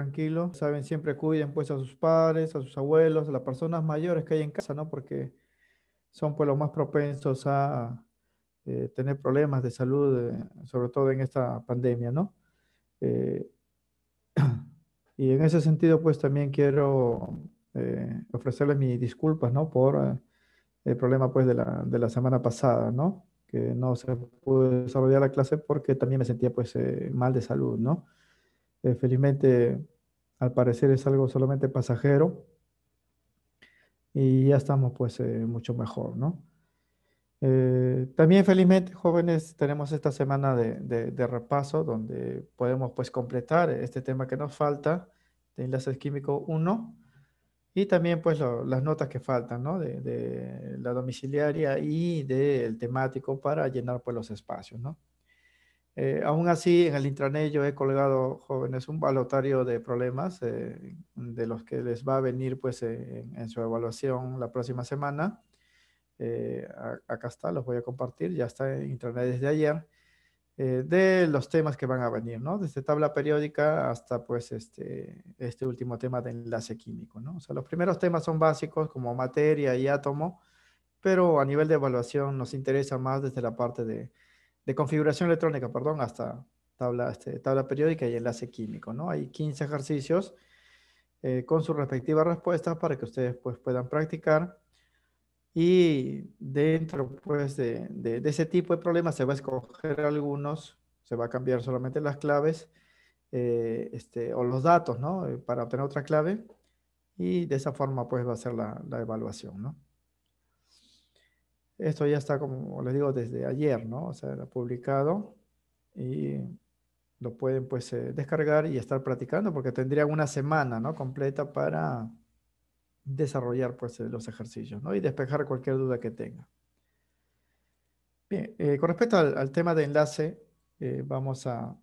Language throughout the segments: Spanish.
tranquilo. Saben, siempre cuiden pues a sus padres, a sus abuelos, a las personas mayores que hay en casa, ¿no? Porque son pues los más propensos a eh, tener problemas de salud, eh, sobre todo en esta pandemia, ¿no? Eh, y en ese sentido pues también quiero ofrecerles mis disculpas, ¿no? Por el problema pues de la, de la semana pasada, ¿no? Que no se pudo desarrollar la clase porque también me sentía pues mal de salud, ¿no? Eh, felizmente, al parecer es algo solamente pasajero y ya estamos pues eh, mucho mejor, ¿no? Eh, también felizmente, jóvenes, tenemos esta semana de, de, repaso donde podemos pues completar este tema que nos falta de enlaces químicos 1 y también pues las notas que faltan, ¿no? De, de la domiciliaria y del temático para llenar pues los espacios, ¿no? Eh, aún así, en el intranet yo he colgado, jóvenes, un balotario de problemas eh, de los que les va a venir pues eh, en, su evaluación la próxima semana. acá está, los voy a compartir, ya está en intranet desde ayer, de los temas que van a venir, ¿no? Desde tabla periódica hasta pues este, este último tema de enlace químico, ¿no? O sea, los primeros temas son básicos como materia y átomo, pero a nivel de evaluación nos interesa más desde la parte de de configuración electrónica, perdón, hasta tabla, este, tabla periódica y enlace químico, ¿no? Hay 15 ejercicios eh, con sus respectivas respuestas para que ustedes pues, puedan practicar. Y dentro pues, de, ese tipo de problemas se va a escoger algunos, se va a cambiar solamente las claves eh, este, o los datos, ¿no? Eh, para obtener otra clave. Y de esa forma pues va a ser la, la evaluación, ¿no? Esto ya está, como les digo, desde ayer, ¿no? O sea, publicado y lo pueden pues eh, descargar y estar practicando porque tendrían una semana, ¿no? Completa para desarrollar pues eh, los ejercicios, ¿no? Y despejar cualquier duda que tenga. Bien, eh, con respecto al, al, tema de enlace, vamos a...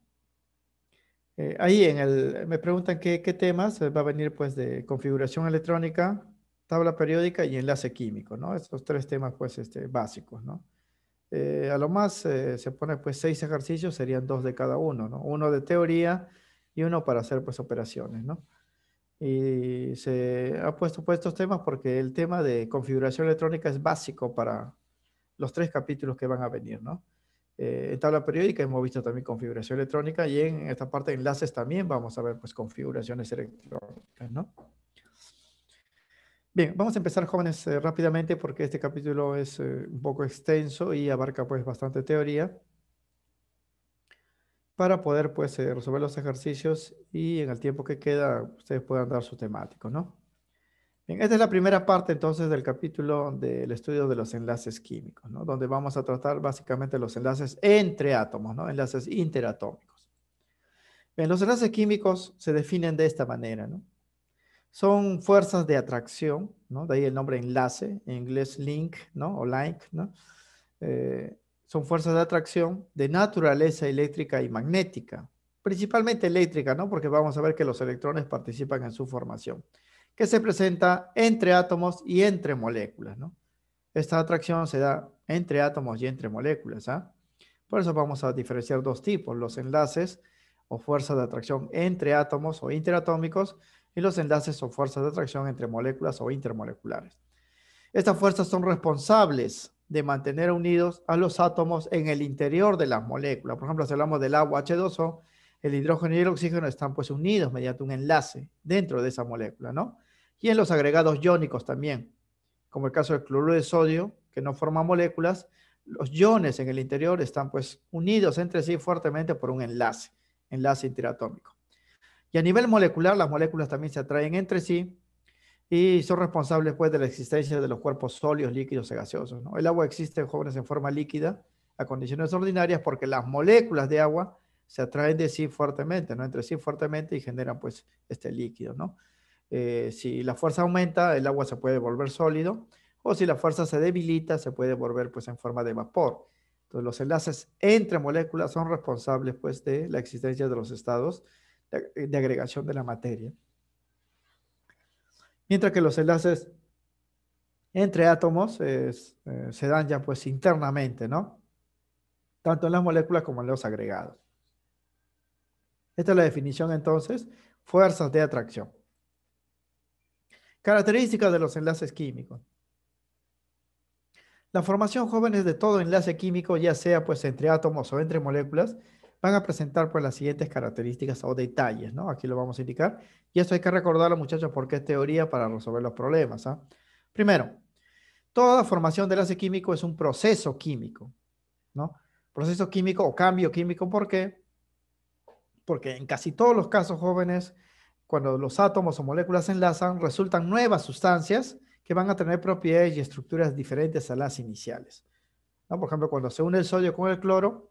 ahí en el, me preguntan qué, qué temas va a venir pues de configuración electrónica, tabla periódica y enlace químico, ¿no? Estos tres temas, pues, este, básicos, ¿no? Eh, a lo más eh, se pone, pues, seis ejercicios, serían dos de cada uno, ¿no? Uno de teoría y uno para hacer, pues, operaciones, ¿no? Y se ha puesto pues, estos temas porque el tema de configuración electrónica es básico para los tres capítulos que van a venir, ¿no? Eh, en tabla periódica hemos visto también configuración electrónica y en esta parte de enlaces también vamos a ver pues configuraciones electrónicas, ¿no? Bien, vamos a empezar, jóvenes, eh, rápidamente porque este capítulo es eh, un poco extenso y abarca pues bastante teoría para poder pues eh, resolver los ejercicios y en el tiempo que queda ustedes puedan dar su temático, ¿no? Bien, esta es la primera parte entonces del capítulo del estudio de los enlaces químicos, ¿no? Donde vamos a tratar básicamente los enlaces entre átomos, ¿no? Enlaces interatómicos. Bien, los enlaces químicos se definen de esta manera, ¿no? son fuerzas de atracción, ¿no? De ahí el nombre enlace, en inglés link, ¿no? O like, ¿no? Eh, son fuerzas de atracción de naturaleza eléctrica y magnética, principalmente eléctrica, ¿no? Porque vamos a ver que los electrones participan en su formación, que se presenta entre átomos y entre moléculas, ¿no? Esta atracción se da entre átomos y entre moléculas, ¿ah? Por eso vamos a diferenciar dos tipos, los enlaces o fuerzas de atracción entre átomos o interatómicos y los enlaces son fuerzas de atracción entre moléculas o intermoleculares. Estas fuerzas son responsables de mantener unidos a los átomos en el interior de las moléculas. Por ejemplo, si hablamos del agua H2O, el hidrógeno y el oxígeno están pues unidos mediante un enlace dentro de esa molécula, ¿no? Y en los agregados iónicos también, como el caso del cloruro de sodio, que no forma moléculas, los iones en el interior están pues unidos entre sí fuertemente por un enlace, enlace interatómico. Y a nivel molecular, las moléculas también se atraen entre sí y son responsables pues, de la existencia de los cuerpos sólidos, líquidos y gaseosos. El agua existe, jóvenes, en forma líquida a condiciones ordinarias porque las moléculas de agua se atraen de sí fuertemente, ¿no? entre sí fuertemente y generan pues, este líquido. ¿no? Eh, si la fuerza aumenta, el agua se puede volver sólido o si la fuerza se debilita, se puede volver pues, en forma de vapor. Entonces, los enlaces entre moléculas son responsables pues, de la existencia de los estados eh, de, agregación de la materia. Mientras que los enlaces entre átomos eh, se dan ya pues internamente, ¿no? Tanto en las moléculas como en los agregados. Esta es la definición entonces, fuerzas de atracción. Características de los enlaces químicos. La formación jóvenes de todo enlace químico, ya sea pues entre átomos o entre moléculas, van a presentar pues, las siguientes características o detalles, ¿no? Aquí lo vamos a indicar. Y esto hay que recordarlo, muchachos, porque es teoría para resolver los problemas. ¿ah? Primero, toda formación del enlace químico es un proceso químico, ¿no? Proceso químico o cambio químico, ¿por qué? Porque en casi todos los casos jóvenes, cuando los átomos o moléculas se enlazan, resultan nuevas sustancias que van a tener propiedades y estructuras diferentes a las iniciales. Por ejemplo, cuando se une el sodio con el cloro,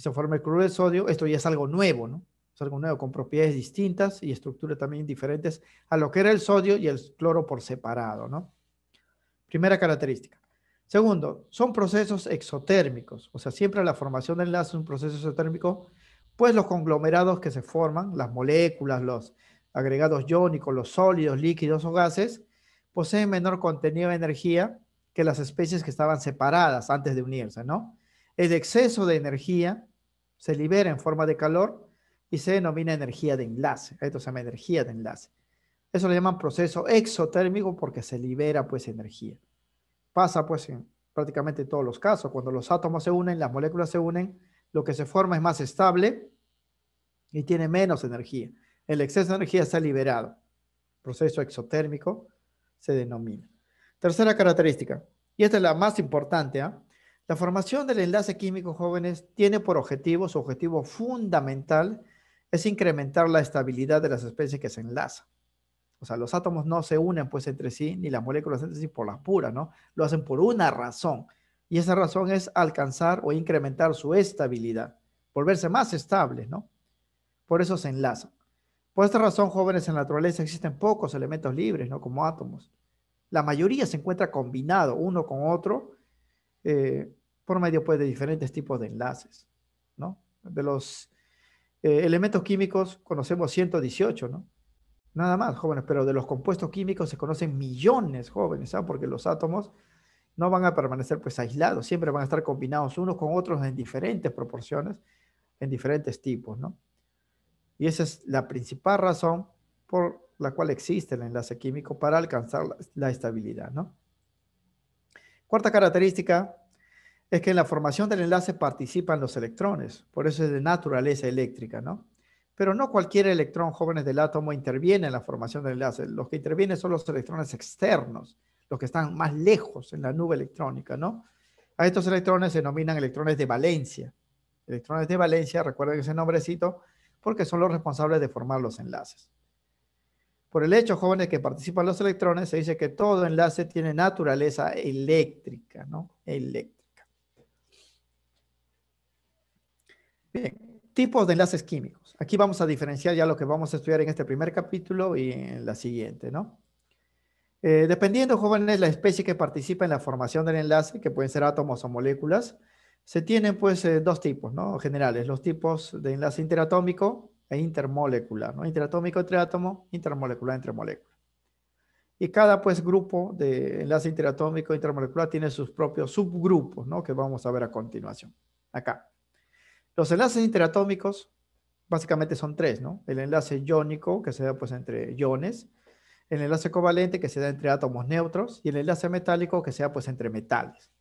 se forma el cloruro de sodio, esto ya es algo nuevo, ¿no? Es algo nuevo, con propiedades distintas y estructuras también diferentes a lo que era el sodio y el cloro por separado, ¿no? Primera característica. Segundo, son procesos exotérmicos, o sea, siempre la formación de enlace es un proceso exotérmico, pues los conglomerados que se forman, las moléculas, los agregados iónicos, los sólidos, líquidos o gases, poseen menor contenido de energía que las especies que estaban separadas antes de unirse, ¿no? El exceso de energía se libera en forma de calor y se denomina energía de enlace. Esto se llama energía de enlace. Eso lo llaman proceso exotérmico porque se libera pues energía. Pasa pues en prácticamente todos los casos. Cuando los átomos se unen, las moléculas se unen, lo que se forma es más estable y tiene menos energía. El exceso de energía está liberado. Proceso exotérmico se denomina. Tercera característica, y esta es la más importante, ¿ah? La formación del enlace químico jóvenes tiene por objetivo, su objetivo fundamental es incrementar la estabilidad de las especies que se enlazan. O sea, los átomos no se unen pues entre sí, ni las moléculas entre sí por las pura, ¿no? Lo hacen por una razón. Y esa razón es alcanzar o incrementar su estabilidad, volverse más estables, ¿no? Por eso se enlazan. Por esta razón, jóvenes, en la naturaleza existen pocos elementos libres, ¿no? Como átomos. La mayoría se encuentra combinado uno con otro, eh, por medio pues, de diferentes tipos de enlaces. De los eh, elementos químicos conocemos 118, ¿no? Nada más, jóvenes, pero de los compuestos químicos se conocen millones, jóvenes, ¿ah? porque los átomos no van a permanecer pues aislados, siempre van a estar combinados unos con otros en diferentes proporciones, en diferentes tipos, Y esa es la principal razón por la cual existe el enlace químico para alcanzar la, estabilidad, Cuarta característica es que en la formación del enlace participan los electrones, por eso es de naturaleza eléctrica, ¿no? Pero no cualquier electrón jóvenes del átomo interviene en la formación del enlace, los que intervienen son los electrones externos, los que están más lejos en la nube electrónica, ¿no? A estos electrones se denominan electrones de valencia. Electrones de valencia, recuerden ese nombrecito, porque son los responsables de formar los enlaces. Por el hecho, jóvenes, que participan los electrones, se dice que todo enlace tiene naturaleza eléctrica, ¿no? Eléctrica. Bien, tipos de enlaces químicos. Aquí vamos a diferenciar ya lo que vamos a estudiar en este primer capítulo y en la siguiente, ¿no? Eh, dependiendo, jóvenes, la especie que participa en la formación del enlace, que pueden ser átomos o moléculas, se tienen pues eh, dos tipos, ¿no? Generales, los tipos de enlace interatómico e intermolecular, ¿no? Interatómico entre átomo, intermolecular entre molécula. Y cada pues grupo de enlace interatómico e intermolecular tiene sus propios subgrupos, ¿no? Que vamos a ver a continuación. Acá. Los enlaces interatómicos básicamente son tres, ¿no? El enlace iónico, que se da pues entre iones, el enlace covalente, que se da entre átomos neutros, y el enlace metálico, que se da pues entre metales,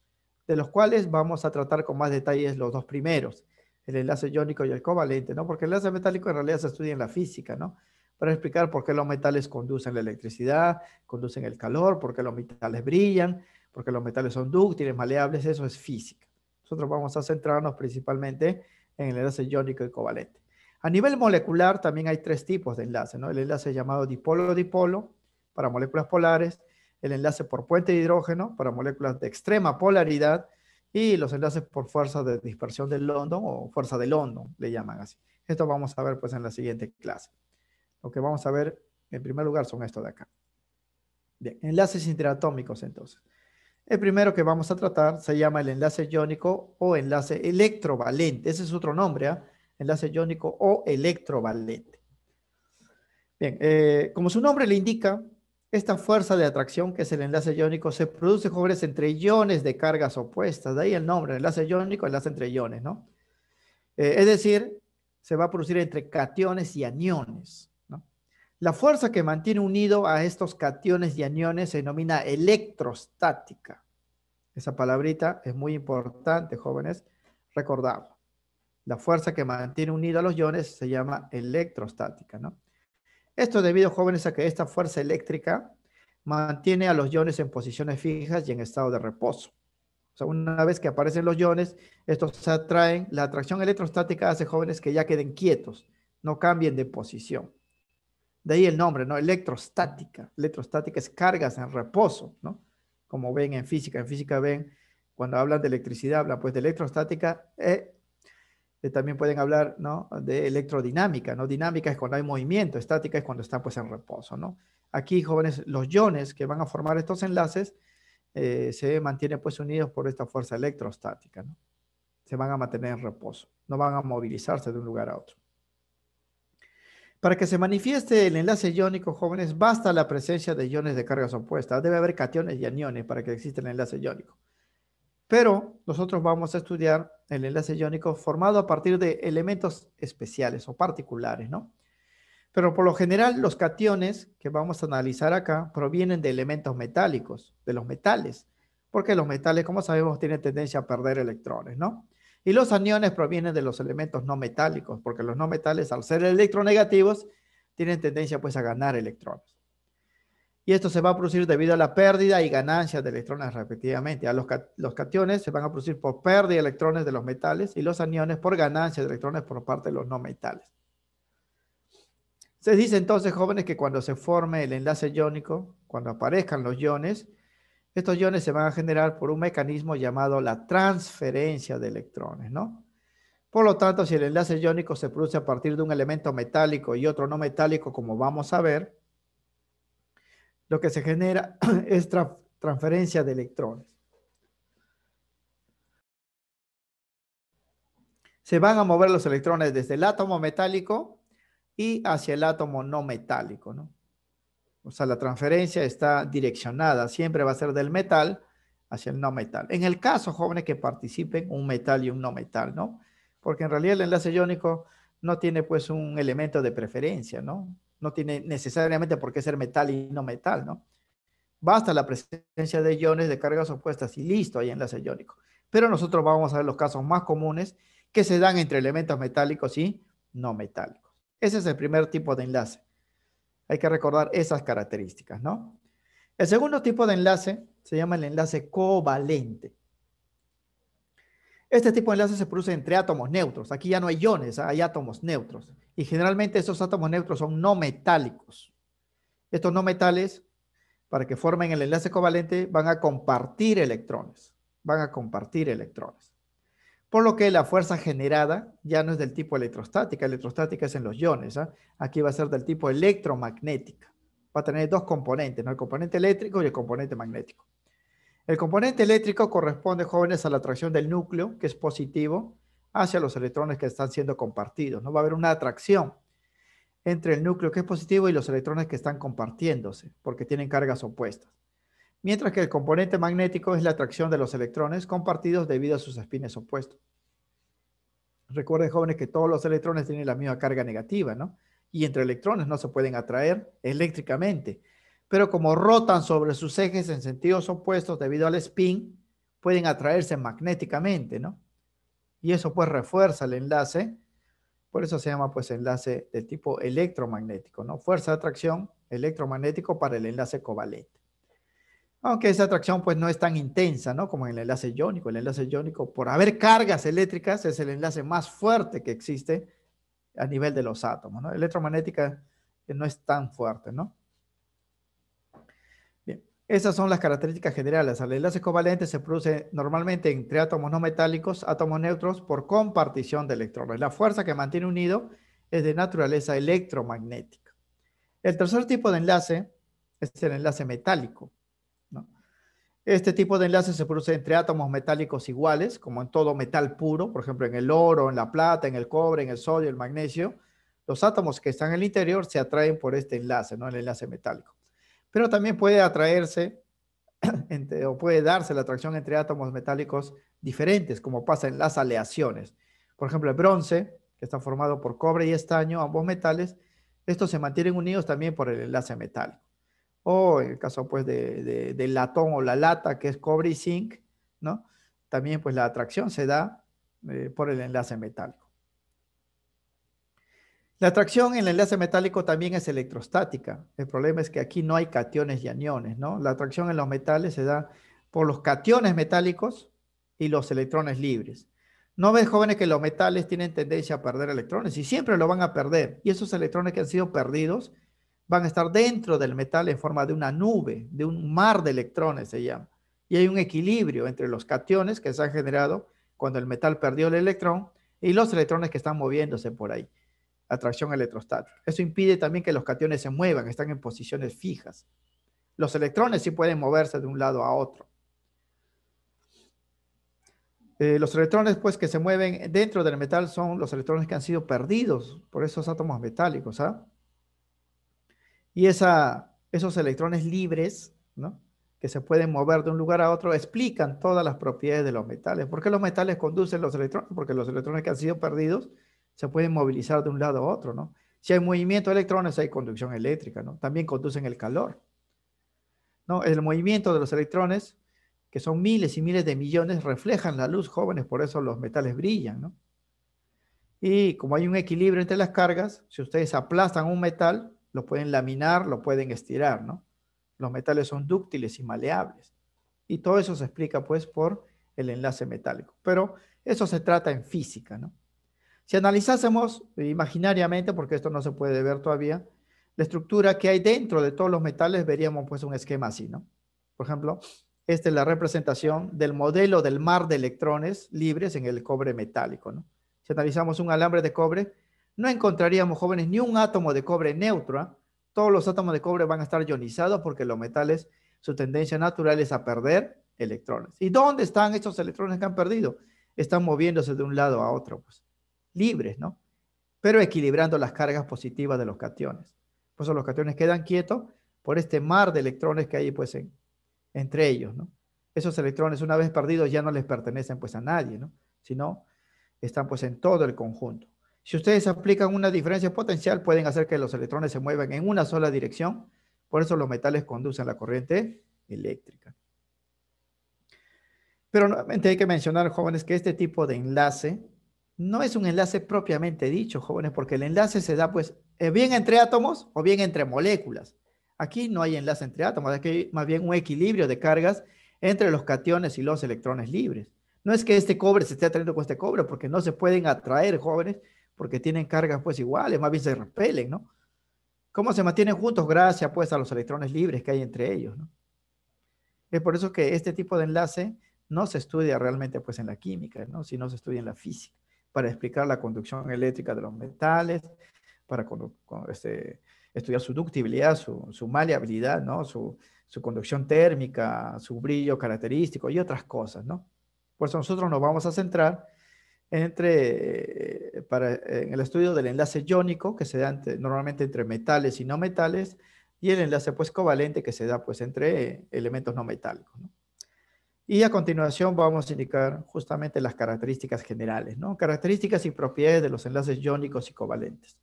de los cuales vamos a tratar con más detalles los dos primeros, el enlace iónico y el covalente, ¿no? Porque el enlace metálico en realidad se estudia en la física, ¿no? Para explicar por qué los metales conducen la electricidad, conducen el calor, por qué los metales brillan, por qué los metales son dúctiles, maleables, eso es física. Nosotros vamos a centrarnos principalmente en en el enlace iónico y covalente. A nivel molecular también hay tres tipos de enlace, ¿no? El enlace llamado dipolo-dipolo para moléculas polares, el enlace por puente de hidrógeno para moléculas de extrema polaridad y los enlaces por fuerza de dispersión de London o fuerza de London, le llaman así. Esto vamos a ver pues en la siguiente clase. Lo que vamos a ver en primer lugar son estos de acá. Bien, enlaces interatómicos entonces. El primero que vamos a tratar se llama el enlace iónico o enlace electrovalente. Ese es otro nombre, ¿ah? enlace iónico o electrovalente. Bien, eh, como su nombre le indica, esta fuerza de atracción, que es el enlace iónico, se produce, jóvenes, entre iones de cargas opuestas. De ahí el nombre, enlace iónico, enlace entre iones, ¿no? Eh, es decir, se va a producir entre cationes y aniones. La fuerza que mantiene unido a estos cationes y aniones se denomina electrostática. Esa palabrita es muy importante, jóvenes, recordarlo. La fuerza que mantiene unido a los iones se llama electrostática, ¿no? Esto es debido, jóvenes, a que esta fuerza eléctrica mantiene a los iones en posiciones fijas y en estado de reposo. O sea, una vez que aparecen los iones, estos se atraen. La atracción electrostática hace jóvenes que ya queden quietos, no cambien de posición. De ahí el nombre, ¿no? Electrostática. Electrostática es cargas en reposo, ¿no? Como ven en física. En física ven, cuando hablan de electricidad, hablan pues de electrostática. Eh, eh, también pueden hablar, ¿no? De electrodinámica, ¿no? Dinámica es cuando hay movimiento, estática es cuando está pues en reposo, ¿no? Aquí, jóvenes, los iones que van a formar estos enlaces eh, se mantienen pues unidos por esta fuerza electrostática, ¿no? Se van a mantener en reposo, no van a movilizarse de un lugar a otro. Para que se manifieste el enlace iónico, jóvenes, basta la presencia de iones de cargas opuestas. Debe haber cationes y aniones para que exista el enlace iónico. Pero nosotros vamos a estudiar el enlace iónico formado a partir de elementos especiales o particulares, ¿no? Pero por lo general los cationes que vamos a analizar acá provienen de elementos metálicos, de los metales, porque los metales, como sabemos, tienen tendencia a perder electrones, ¿no? Y los aniones provienen de los elementos no metálicos, porque los no metales, al ser electronegativos, tienen tendencia pues a ganar electrones. Y esto se va a producir debido a la pérdida y ganancia de electrones respectivamente. A los, los cationes se van a producir por pérdida de electrones de los metales y los aniones por ganancia de electrones por parte de los no metales. Se dice entonces, jóvenes, que cuando se forme el enlace iónico, cuando aparezcan los iones, estos iones se van a generar por un mecanismo llamado la transferencia de electrones, ¿no? Por lo tanto, si el enlace iónico se produce a partir de un elemento metálico y otro no metálico, como vamos a ver, lo que se genera es transferencia de electrones. Se van a mover los electrones desde el átomo metálico y hacia el átomo no metálico, ¿no? O sea, la transferencia está direccionada, siempre va a ser del metal hacia el no metal. En el caso, jóvenes que participen un metal y un no metal, ¿no? Porque en realidad el enlace iónico no tiene pues un elemento de preferencia, ¿no? No tiene necesariamente por qué ser metal y no metal, ¿no? Basta la presencia de iones de cargas opuestas y listo, hay enlace iónico. Pero nosotros vamos a ver los casos más comunes que se dan entre elementos metálicos y no metálicos. Ese es el primer tipo de enlace. Hay que recordar esas características, ¿no? El segundo tipo de enlace se llama el enlace covalente. Este tipo de enlace se produce entre átomos neutros. Aquí ya no hay iones, ¿ah? hay átomos neutros. Y generalmente esos átomos neutros son no metálicos. Estos no metales, para que formen el enlace covalente, van a compartir electrones. Van a compartir electrones por lo que la fuerza generada ya no es del tipo electrostática, electrostática es en los iones, ¿ah? aquí va a ser del tipo electromagnética. Va a tener dos componentes, ¿no? el componente eléctrico y el componente magnético. El componente eléctrico corresponde, jóvenes, a la atracción del núcleo, que es positivo, hacia los electrones que están siendo compartidos. ¿no? Va a haber una atracción entre el núcleo que es positivo y los electrones que están compartiéndose, porque tienen cargas opuestas mientras que el componente magnético es la atracción de los electrones compartidos debido a sus espines opuestos. Recuerden, jóvenes, que todos los electrones tienen la misma carga negativa, ¿no? Y entre electrones no se pueden atraer eléctricamente, pero como rotan sobre sus ejes en sentidos opuestos debido al spin, pueden atraerse magnéticamente, ¿no? Y eso pues refuerza el enlace, por eso se llama pues enlace de tipo electromagnético, ¿no? Fuerza de atracción electromagnético para el enlace covalente. Aunque esa atracción pues no es tan intensa, ¿no? Como en el enlace iónico. El enlace iónico, por haber cargas eléctricas, es el enlace más fuerte que existe a nivel de los átomos, Electromagnética eh, no es tan fuerte, ¿no? Bien, esas son las características generales. El enlace covalente se produce normalmente entre átomos no metálicos, átomos neutros, por compartición de electrones. La fuerza que mantiene unido es de naturaleza electromagnética. El tercer tipo de enlace es el enlace metálico. Este tipo de enlace se produce entre átomos metálicos iguales, como en todo metal puro, por ejemplo en el oro, en la plata, en el cobre, en el sodio, el magnesio. Los átomos que están en el interior se atraen por este enlace, no el enlace metálico. Pero también puede atraerse o puede darse la atracción entre átomos metálicos diferentes, como pasa en las aleaciones. Por ejemplo, el bronce, que está formado por cobre y estaño, ambos metales, estos se mantienen unidos también por el enlace metálico o en el caso pues, de, del latón o la lata, que es cobre y zinc, ¿no? También pues la atracción se da eh, por el enlace metálico. La atracción en el enlace metálico también es electrostática. El problema es que aquí no hay cationes y aniones, ¿no? La atracción en los metales se da por los cationes metálicos y los electrones libres. ¿No ves, jóvenes, que los metales tienen tendencia a perder electrones? Y siempre lo van a perder. Y esos electrones que han sido perdidos van a estar dentro del metal en forma de una nube, de un mar de electrones se llama. Y hay un equilibrio entre los cationes que se han generado cuando el metal perdió el electrón y los electrones que están moviéndose por ahí, atracción electrostática. Eso impide también que los cationes se muevan, están en posiciones fijas. Los electrones sí pueden moverse de un lado a otro. Eh, los electrones pues que se mueven dentro del metal son los electrones que han sido perdidos por esos átomos metálicos, ¿ah? y esos electrones libres, que se pueden mover de un lugar a otro, explican todas las propiedades de los metales. ¿Por qué los metales conducen los electrones? Porque los electrones que han sido perdidos se pueden movilizar de un lado a otro, ¿no? Si hay movimiento de electrones, hay conducción eléctrica, ¿no? También conducen el calor. ¿No? El movimiento de los electrones, que son miles y miles de millones, reflejan la luz, jóvenes, por eso los metales brillan, Y como hay un equilibrio entre las cargas, si ustedes aplastan un metal, lo pueden laminar, lo pueden estirar, ¿no? Los metales son dúctiles y maleables. Y todo eso se explica pues por el enlace metálico. Pero eso se trata en física, ¿no? Si analizásemos imaginariamente, porque esto no se puede ver todavía, la estructura que hay dentro de todos los metales, veríamos pues un esquema así, ¿no? Por ejemplo, esta es la representación del modelo del mar de electrones libres en el cobre metálico, ¿no? Si analizamos un alambre de cobre, no encontraríamos jóvenes ni un átomo de cobre neutro. ¿ah? Todos los átomos de cobre van a estar ionizados porque los metales, su tendencia natural es a perder electrones. ¿Y dónde están estos electrones que han perdido? Están moviéndose de un lado a otro, pues, libres, ¿no? Pero equilibrando las cargas positivas de los cationes. Por eso los cationes quedan quietos por este mar de electrones que hay pues entre ellos, ¿no? Esos electrones una vez perdidos ya no les pertenecen pues a nadie, ¿no? Sino están pues en todo el conjunto. Si ustedes aplican una diferencia potencial, pueden hacer que los electrones se muevan en una sola dirección. Por eso los metales conducen la corriente eléctrica. Pero nuevamente hay que mencionar, jóvenes, que este tipo de enlace no es un enlace propiamente dicho, jóvenes, porque el enlace se da pues eh, bien entre átomos o bien entre moléculas. Aquí no hay enlace entre átomos, aquí hay más bien un equilibrio de cargas entre los cationes y los electrones libres. No es que este cobre se esté atrayendo con este cobre, porque no se pueden atraer, jóvenes, porque tienen cargas pues iguales, más bien se repelen, ¿no? ¿Cómo se mantienen juntos? Gracias pues a los electrones libres que hay entre ellos, ¿no? Es por eso que este tipo de enlace no se estudia realmente pues en la química, ¿no? sino se estudia en la física, para explicar la conducción eléctrica de los metales, para este, estudiar su ductibilidad, su, su maleabilidad, ¿no? Su, su, conducción térmica, su brillo característico y otras cosas. ¿no? Por eso nosotros nos vamos a centrar entre eh, para, eh, en el estudio del enlace iónico que se da normalmente entre metales y no metales y el enlace pues covalente que se da pues entre eh, elementos no metálicos. Y a continuación vamos a indicar justamente las características generales, ¿no? características y propiedades de los enlaces iónicos y covalentes.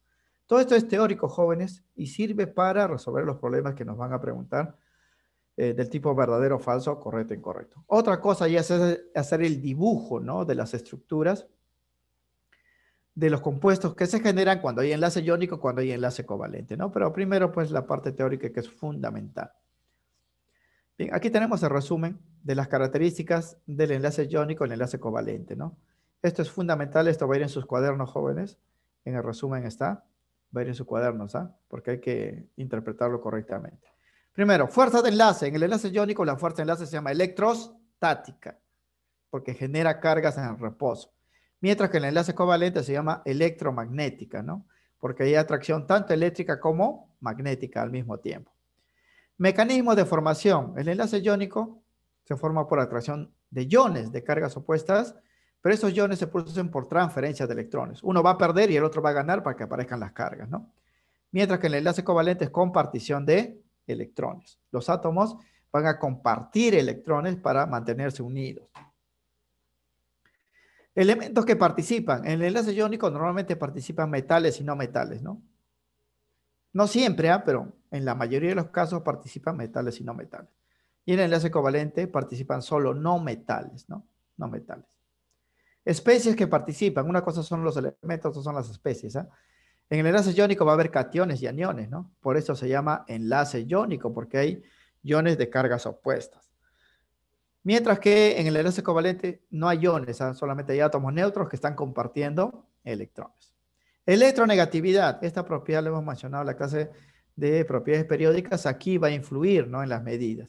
Todo esto es teórico, jóvenes, y sirve para resolver los problemas que nos van a preguntar del tipo verdadero, falso, correcto, incorrecto. Otra cosa ya es hacer el dibujo ¿no? de las estructuras de los compuestos que se generan cuando hay enlace iónico, cuando hay enlace covalente, ¿no? Pero primero, pues, la parte teórica que es fundamental. Bien, aquí tenemos el resumen de las características del enlace iónico y el enlace covalente, ¿no? Esto es fundamental, esto va a ir en sus cuadernos jóvenes, en el resumen está, va a ir en sus cuadernos, ¿ah? Porque hay que interpretarlo correctamente. Primero, fuerza de enlace. En el enlace iónico la fuerza de enlace se llama electrostática, porque genera cargas en el reposo mientras que el enlace covalente se llama electromagnética, ¿no? Porque hay atracción tanto eléctrica como magnética al mismo tiempo. Mecanismos de formación. El enlace iónico se forma por atracción de iones de cargas opuestas, pero esos iones se producen por transferencia de electrones. Uno va a perder y el otro va a ganar para que aparezcan las cargas, ¿no? Mientras que el enlace covalente es compartición de electrones. Los átomos van a compartir electrones para mantenerse unidos. Elementos que participan. En el enlace iónico normalmente participan metales y no metales, ¿no? No siempre, ¿ah? pero en la mayoría de los casos participan metales y no metales. Y en el enlace covalente participan solo no metales, ¿no? No metales. Especies que participan. Una cosa son los elementos, otra son las especies. ¿ah? En el enlace iónico va a haber cationes y aniones, ¿no? Por eso se llama enlace iónico, porque hay iones de cargas opuestas. Mientras que en el enlace covalente no hay iones, ah, solamente hay átomos neutros que están compartiendo electrones. Electronegatividad, esta propiedad la hemos mencionado en la clase de propiedades periódicas, aquí va a influir ¿no? en las medidas.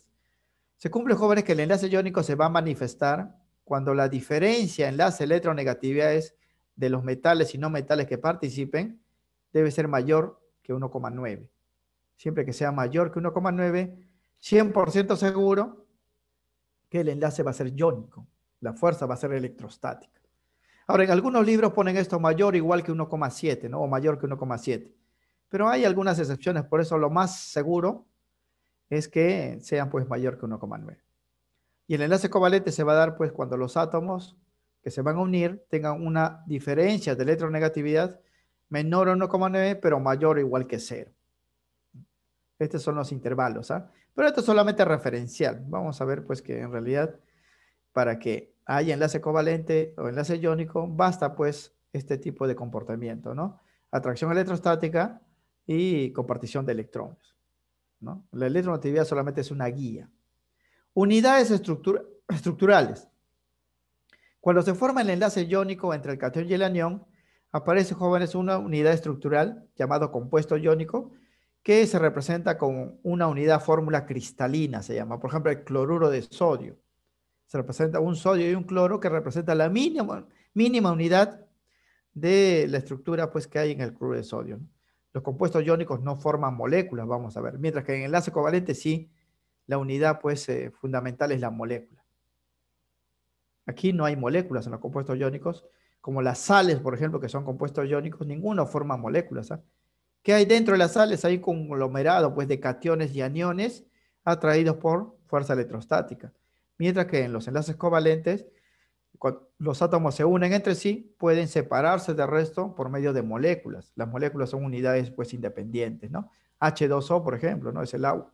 Se cumple, jóvenes, que el enlace iónico se va a manifestar cuando la diferencia en las electronegatividades de los metales y no metales que participen debe ser mayor que 1,9. Siempre que sea mayor que 1,9, 100% seguro que el enlace va a ser iónico, la fuerza va a ser electrostática. Ahora, en algunos libros ponen esto mayor igual que 1,7, ¿no? O mayor que 1,7. Pero hay algunas excepciones, por eso lo más seguro es que sean pues mayor que 1,9. Y el enlace covalente se va a dar pues cuando los átomos que se van a unir tengan una diferencia de electronegatividad menor o 1,9, pero mayor o igual que 0. Estos son los intervalos, ¿ah? Pero esto es solamente referencial. Vamos a ver pues que en realidad para que haya enlace covalente o enlace iónico, basta pues este tipo de comportamiento, ¿no? Atracción electrostática y compartición de electrones, ¿no? La electronegatividad solamente es una guía. Unidades estructurales. Cuando se forma el enlace iónico entre el catión y el anión, aparece, jóvenes, una unidad estructural llamado compuesto iónico, que se representa con una unidad fórmula cristalina, se llama. Por ejemplo, el cloruro de sodio. Se representa un sodio y un cloro que representa la mínima, mínima unidad de la estructura pues, que hay en el cloruro de sodio. Los compuestos iónicos no forman moléculas, vamos a ver. Mientras que en el enlace covalente sí, la unidad pues, eh, fundamental es la molécula. Aquí no hay moléculas en los compuestos iónicos, como las sales, por ejemplo, que son compuestos iónicos, ninguno forma moléculas. ¿ah? ¿Qué hay dentro de las sales? Hay un conglomerado pues, de cationes y aniones atraídos por fuerza electrostática. Mientras que en los enlaces covalentes, los átomos se unen entre sí, pueden separarse del resto por medio de moléculas. Las moléculas son unidades pues, independientes, ¿no? H2O, por ejemplo, ¿no? Es el agua.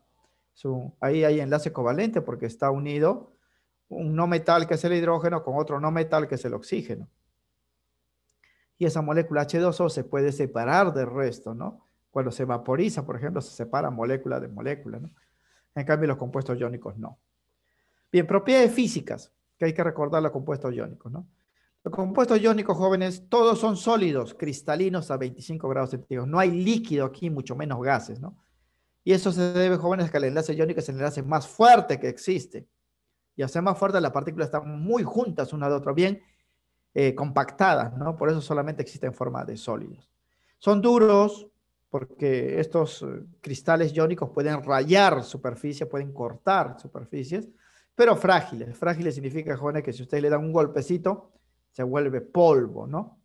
ahí hay enlace covalente porque está unido un no metal que es el hidrógeno con otro no metal que es el oxígeno. Y esa molécula H2O se puede separar del resto, ¿no? Cuando se vaporiza, por ejemplo, se separa molécula de molécula. ¿no? En cambio, los compuestos iónicos no. Bien, propiedades físicas, que hay que recordar los compuestos iónicos. ¿no? Los compuestos iónicos jóvenes, todos son sólidos, cristalinos a 25 grados centígrados. No hay líquido aquí, mucho menos gases. ¿no? Y eso se debe, jóvenes, que el enlace iónico es el enlace más fuerte que existe. Y al ser más fuerte, las partículas están muy juntas una de otra, bien eh, compactadas, ¿no? Por eso solamente existen en forma de sólidos. Son duros, porque estos eh, cristales iónicos pueden rayar superficies, pueden cortar superficies, pero frágiles. Frágiles significa, jóvenes, que si usted le da un golpecito, se vuelve polvo, ¿no?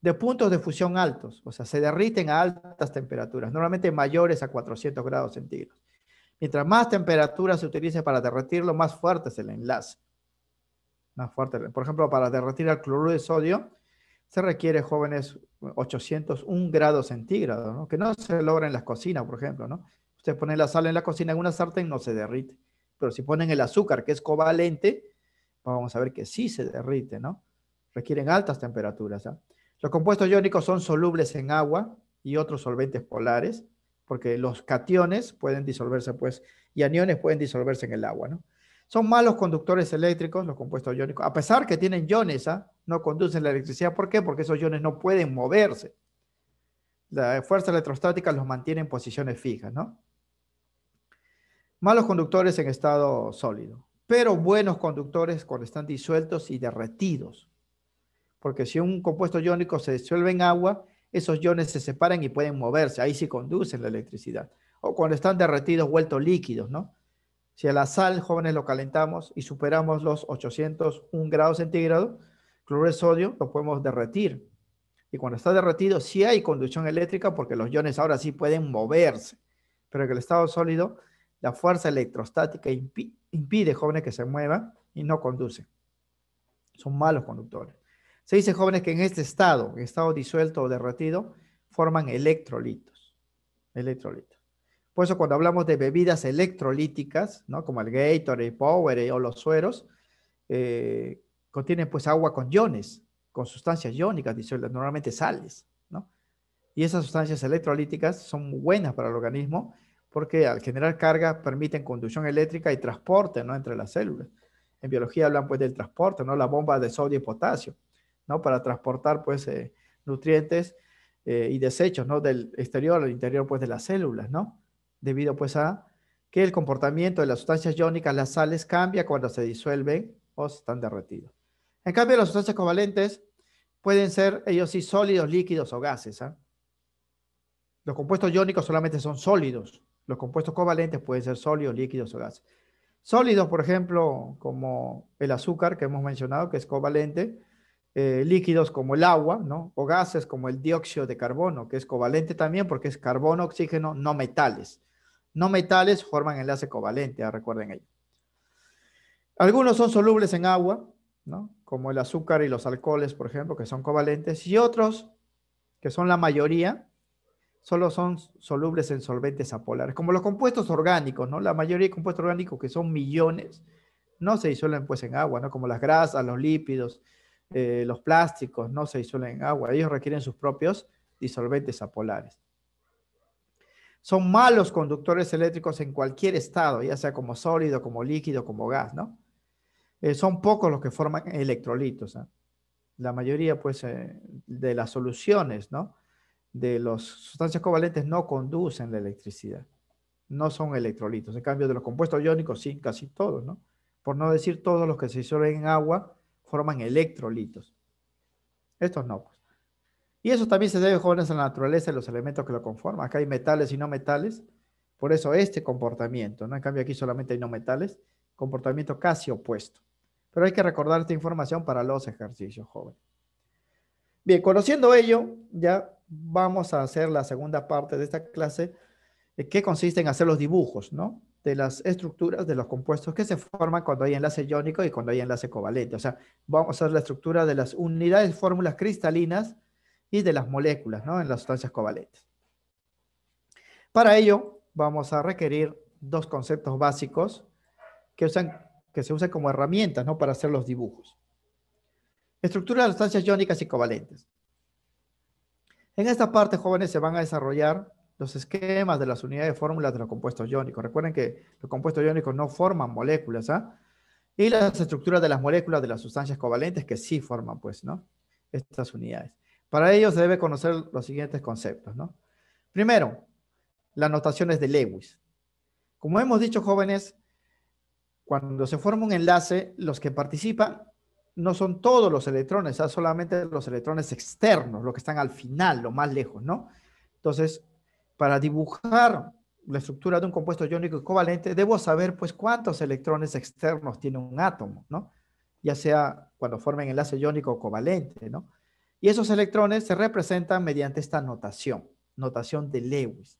De puntos de fusión altos, o sea, se derriten a altas temperaturas, normalmente mayores a 400 grados centígrados. Mientras más temperatura se utilice para derretirlo, más fuerte es el enlace. Más fuerte. Por ejemplo, para derretir el cloruro de sodio, se requiere jóvenes 801 grados centígrados, ¿no? que no se logra en las cocinas, por ejemplo. ¿no? Usted pone la sal en la cocina en una sartén, no se derrite. Pero si ponen el azúcar, que es covalente, vamos a ver que sí se derrite, ¿no? Requieren altas temperaturas. ¿ah? Los compuestos iónicos son solubles en agua y otros solventes polares, porque los cationes pueden disolverse, pues, y aniones pueden disolverse en el agua, ¿no? Son malos conductores eléctricos, los compuestos iónicos, a pesar que tienen iones, ¿ah? no conducen la electricidad. ¿Por qué? Porque esos iones no pueden moverse. La fuerza electrostática los mantiene en posiciones fijas, ¿no? Malos conductores en estado sólido, pero buenos conductores cuando están disueltos y derretidos. Porque si un compuesto iónico se disuelve en agua, esos iones se separan y pueden moverse, ahí sí conducen la electricidad. O cuando están derretidos, vueltos líquidos, ¿no? Si a la sal, jóvenes, lo calentamos y superamos los 801 grados centígrados, cloruro de sodio lo podemos derretir. Y cuando está derretido, sí hay conducción eléctrica porque los iones ahora sí pueden moverse. Pero en el estado sólido, la fuerza electrostática impide, jóvenes, que se muevan y no conduce. Son malos conductores. Se dice, jóvenes, que en este estado, en estado disuelto o derretido, forman electrolitos. Electrolitos. Por eso cuando hablamos de bebidas electrolíticas, ¿no? como el Gatorade, Power o los sueros, eh, contienen pues agua con iones, con sustancias iónicas disueltas, normalmente sales. ¿no? Y esas sustancias electrolíticas son buenas para el organismo porque al generar carga permiten conducción eléctrica y transporte ¿no? entre las células. En biología hablan pues del transporte, ¿no? la bomba de sodio y potasio, ¿no? para transportar pues eh, nutrientes eh, y desechos ¿no? del exterior al interior pues de las células, ¿no? debido pues a que el comportamiento de las sustancias iónicas, las sales, cambia cuando se disuelven o se están derretidos. En cambio, las sustancias covalentes pueden ser, ellos sí, sólidos, líquidos o gases. ¿ah? Los compuestos iónicos solamente son sólidos. Los compuestos covalentes pueden ser sólidos, líquidos o gases. Sólidos, por ejemplo, como el azúcar que hemos mencionado, que es covalente, eh, líquidos como el agua, ¿no? O gases como el dióxido de carbono, que es covalente también porque es carbono, oxígeno, no metales no metales forman enlace covalente, ah, recuerden ahí. Algunos son solubles en agua, como el azúcar y los alcoholes, por ejemplo, que son covalentes, y otros, que son la mayoría, solo son solubles en solventes apolares, como los compuestos orgánicos, ¿no? La mayoría de compuestos orgánicos, que son millones, no se disuelven pues en agua, ¿no? Como las grasas, los lípidos, eh, los plásticos, no se disuelven en agua, ellos requieren sus propios disolventes apolares son malos conductores eléctricos en cualquier estado, ya sea como sólido, como líquido, como gas, ¿no? Eh, son pocos los que forman electrolitos. ¿ah? La mayoría, pues, eh, de las soluciones, ¿no? De las sustancias covalentes no conducen la electricidad. No son electrolitos. En cambio, de los compuestos iónicos, sí, casi todos, ¿no? Por no decir todos los que se disuelven en agua, forman electrolitos. Estos no. Pues. Y eso también se debe, jóvenes, a la naturaleza y los elementos que lo conforman. Acá hay metales y no metales, por eso este comportamiento, ¿no? En cambio aquí solamente hay no metales, comportamiento casi opuesto. Pero hay que recordar esta información para los ejercicios, jóvenes. Bien, conociendo ello, ya vamos a hacer la segunda parte de esta clase, eh, que consiste en hacer los dibujos, ¿no? De las estructuras de los compuestos que se forman cuando hay enlace iónico y cuando hay enlace covalente. O sea, vamos a hacer la estructura de las unidades fórmulas cristalinas y de las moléculas ¿no? en las sustancias covalentes. Para ello, vamos a requerir dos conceptos básicos que, usan, que se usan como herramientas ¿no? para hacer los dibujos. Estructura de las sustancias iónicas y covalentes. En esta parte, jóvenes, se van a desarrollar los esquemas de las unidades de fórmulas de los compuestos iónicos. Recuerden que los compuestos iónicos no forman moléculas, ¿ah? Y las estructuras de las moléculas de las sustancias covalentes que sí forman, pues, ¿no? Estas unidades. Para ello se debe conocer los siguientes conceptos. ¿no? Primero, las notaciones de Lewis. Como hemos dicho, jóvenes, cuando se forma un enlace, los que participan no son todos los electrones, son ¿ah? solamente los electrones externos, los que están al final, lo más lejos, ¿no? Entonces, para dibujar la estructura de un compuesto iónico y covalente, debo saber, pues, cuántos electrones externos tiene un átomo, ¿no? Ya sea cuando formen enlace iónico o covalente, ¿no? Y esos electrones se representan mediante esta notación, notación de Lewis,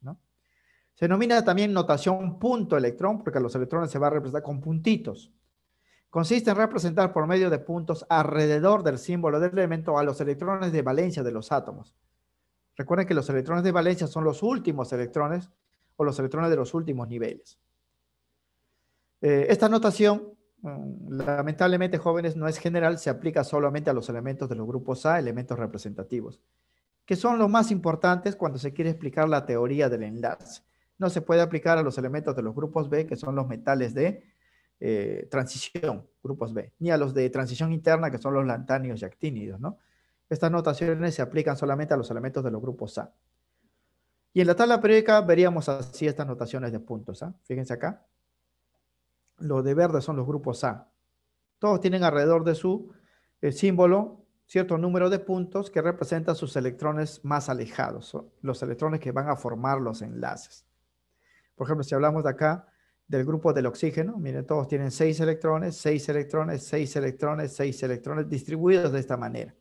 Se denomina también notación punto electrón porque los electrones se van a representar con puntitos. Consiste en representar por medio de puntos alrededor del símbolo del elemento a los electrones de valencia de los átomos. Recuerden que los electrones de valencia son los últimos electrones o los electrones de los últimos niveles. Eh, esta notación Mm, lamentablemente, jóvenes no es general, se aplica solamente a los elementos de los grupos A, elementos representativos, que son los más importantes cuando se quiere explicar la teoría del enlace. No se puede aplicar a los elementos de los grupos B, que son los metales de eh, transición, grupos B, ni a los de transición interna, que son los lantáneos y actínidos, ¿no? Estas notaciones se aplican solamente a los elementos de los grupos A. Y en la tabla periódica veríamos así estas notaciones de puntos. ¿ah? Fíjense acá. Los de verde son los grupos A. Todos tienen alrededor de su eh, símbolo cierto número de puntos que representan sus electrones más alejados, los electrones que van a formar los enlaces. Por ejemplo, si hablamos de acá del grupo del oxígeno, miren, todos tienen seis electrones, seis electrones, seis electrones, seis electrones distribuidos de esta manera.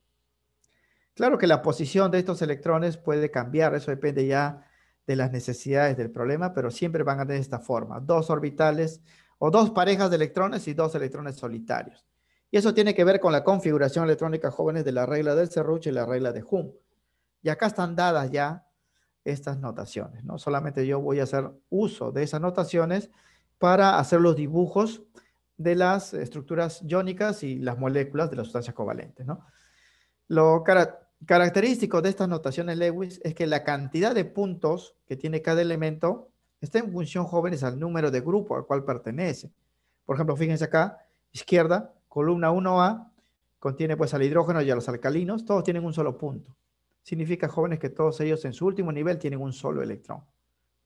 Claro que la posición de estos electrones puede cambiar, eso depende ya de las necesidades del problema, pero siempre van a de esta forma. Dos orbitales, o dos parejas de electrones y dos electrones solitarios. Y eso tiene que ver con la configuración electrónica jóvenes de la regla del Serruch y la regla de Hume. Y acá están dadas ya estas notaciones, ¿no? Solamente yo voy a hacer uso de esas notaciones para hacer los dibujos de las estructuras iónicas y las moléculas de las sustancias covalentes, ¿no? Lo característico de estas notaciones Lewis es que la cantidad de puntos que tiene cada elemento Está en función jóvenes al número de grupo al cual pertenece. Por ejemplo, fíjense acá, izquierda, columna 1A, contiene pues al hidrógeno y a los alcalinos, todos tienen un solo punto. Significa, jóvenes, que todos ellos en su último nivel tienen un solo electrón.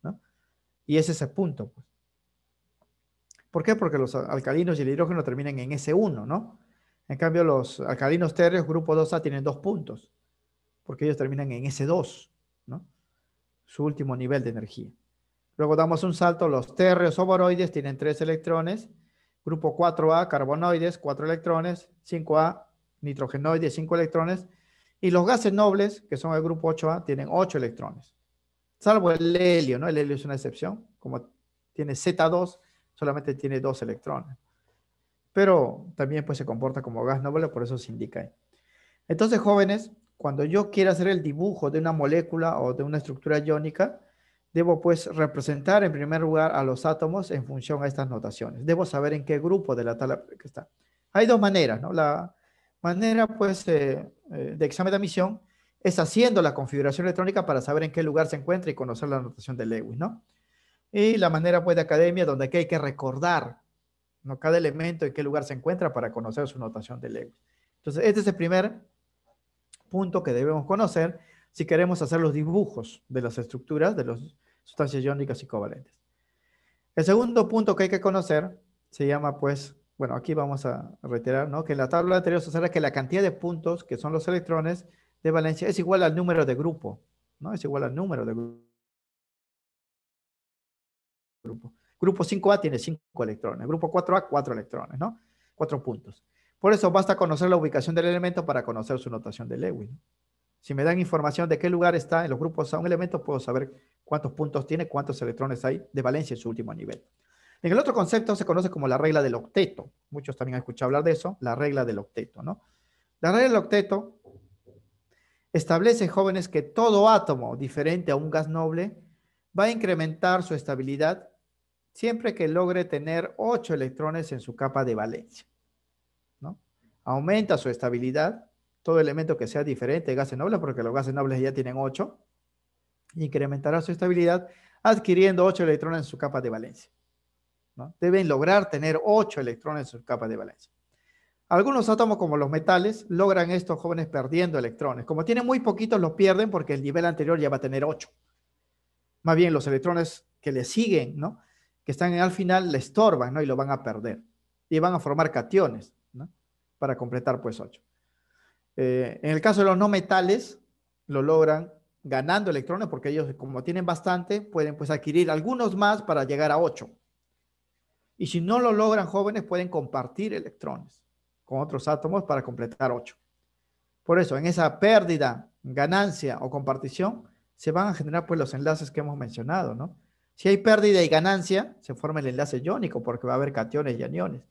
¿no? Y es ese punto. Pues. ¿Por qué? Porque los alcalinos y el hidrógeno terminan en S1, ¿no? En cambio, los alcalinos térreos, grupo 2A, tienen dos puntos, porque ellos terminan en S2, ¿no? Su último nivel de energía. Luego damos un salto, los o oboroides tienen tres electrones, grupo 4A, carbonoides, 4 electrones, 5A, nitrogenoides, 5 electrones, y los gases nobles, que son el grupo 8A, tienen ocho electrones. Salvo el helio, ¿no? El helio es una excepción, como tiene Z2, solamente tiene dos electrones. Pero también pues se comporta como gas noble, por eso se indica ahí. Entonces, jóvenes, cuando yo quiera hacer el dibujo de una molécula o de una estructura iónica, Debo pues representar en primer lugar a los átomos en función a estas notaciones. Debo saber en qué grupo de la tabla que está. Hay dos maneras, ¿no? La manera pues eh, eh, de examen de admisión es haciendo la configuración electrónica para saber en qué lugar se encuentra y conocer la notación de Lewis, ¿no? Y la manera pues de academia donde aquí hay que recordar ¿no? cada elemento en qué lugar se encuentra para conocer su notación de Lewis. Entonces este es el primer punto que debemos conocer si queremos hacer los dibujos de las estructuras de las sustancias iónicas y covalentes. El segundo punto que hay que conocer se llama, pues, bueno, aquí vamos a reiterar, ¿no? Que en la tabla anterior se sabe que la cantidad de puntos, que son los electrones de valencia, es igual al número de grupo, ¿no? Es igual al número de grupo. Grupo 5A tiene 5 electrones, grupo 4A 4 electrones, ¿no? 4 puntos. Por eso basta conocer la ubicación del elemento para conocer su notación de Lewis. Si me dan información de qué lugar está en los grupos a un elemento, puedo saber cuántos puntos tiene, cuántos electrones hay de valencia en su último nivel. En el otro concepto se conoce como la regla del octeto. Muchos también han escuchado hablar de eso, la regla del octeto, ¿no? La regla del octeto establece, jóvenes, que todo átomo diferente a un gas noble va a incrementar su estabilidad siempre que logre tener 8 electrones en su capa de valencia. ¿no? Aumenta su estabilidad todo elemento que sea diferente de gases nobles, porque los gases nobles ya tienen 8, incrementará su estabilidad adquiriendo 8 electrones en su capa de valencia. ¿no? Deben lograr tener 8 electrones en su capa de valencia. Algunos átomos, como los metales, logran estos jóvenes perdiendo electrones. Como tienen muy poquitos, los pierden porque el nivel anterior ya va a tener 8. Más bien, los electrones que le siguen, ¿no? que están al final, le estorban ¿no? y lo van a perder. Y van a formar cationes ¿no? para completar pues 8. Eh, en el caso de los no metales, lo logran ganando electrones porque ellos, como tienen bastante, pueden pues adquirir algunos más para llegar a 8. Y si no lo logran jóvenes, pueden compartir electrones con otros átomos para completar 8. Por eso, en esa pérdida, ganancia o compartición, se van a generar pues los enlaces que hemos mencionado, ¿no? Si hay pérdida y ganancia, se forma el enlace iónico porque va a haber cationes y aniones.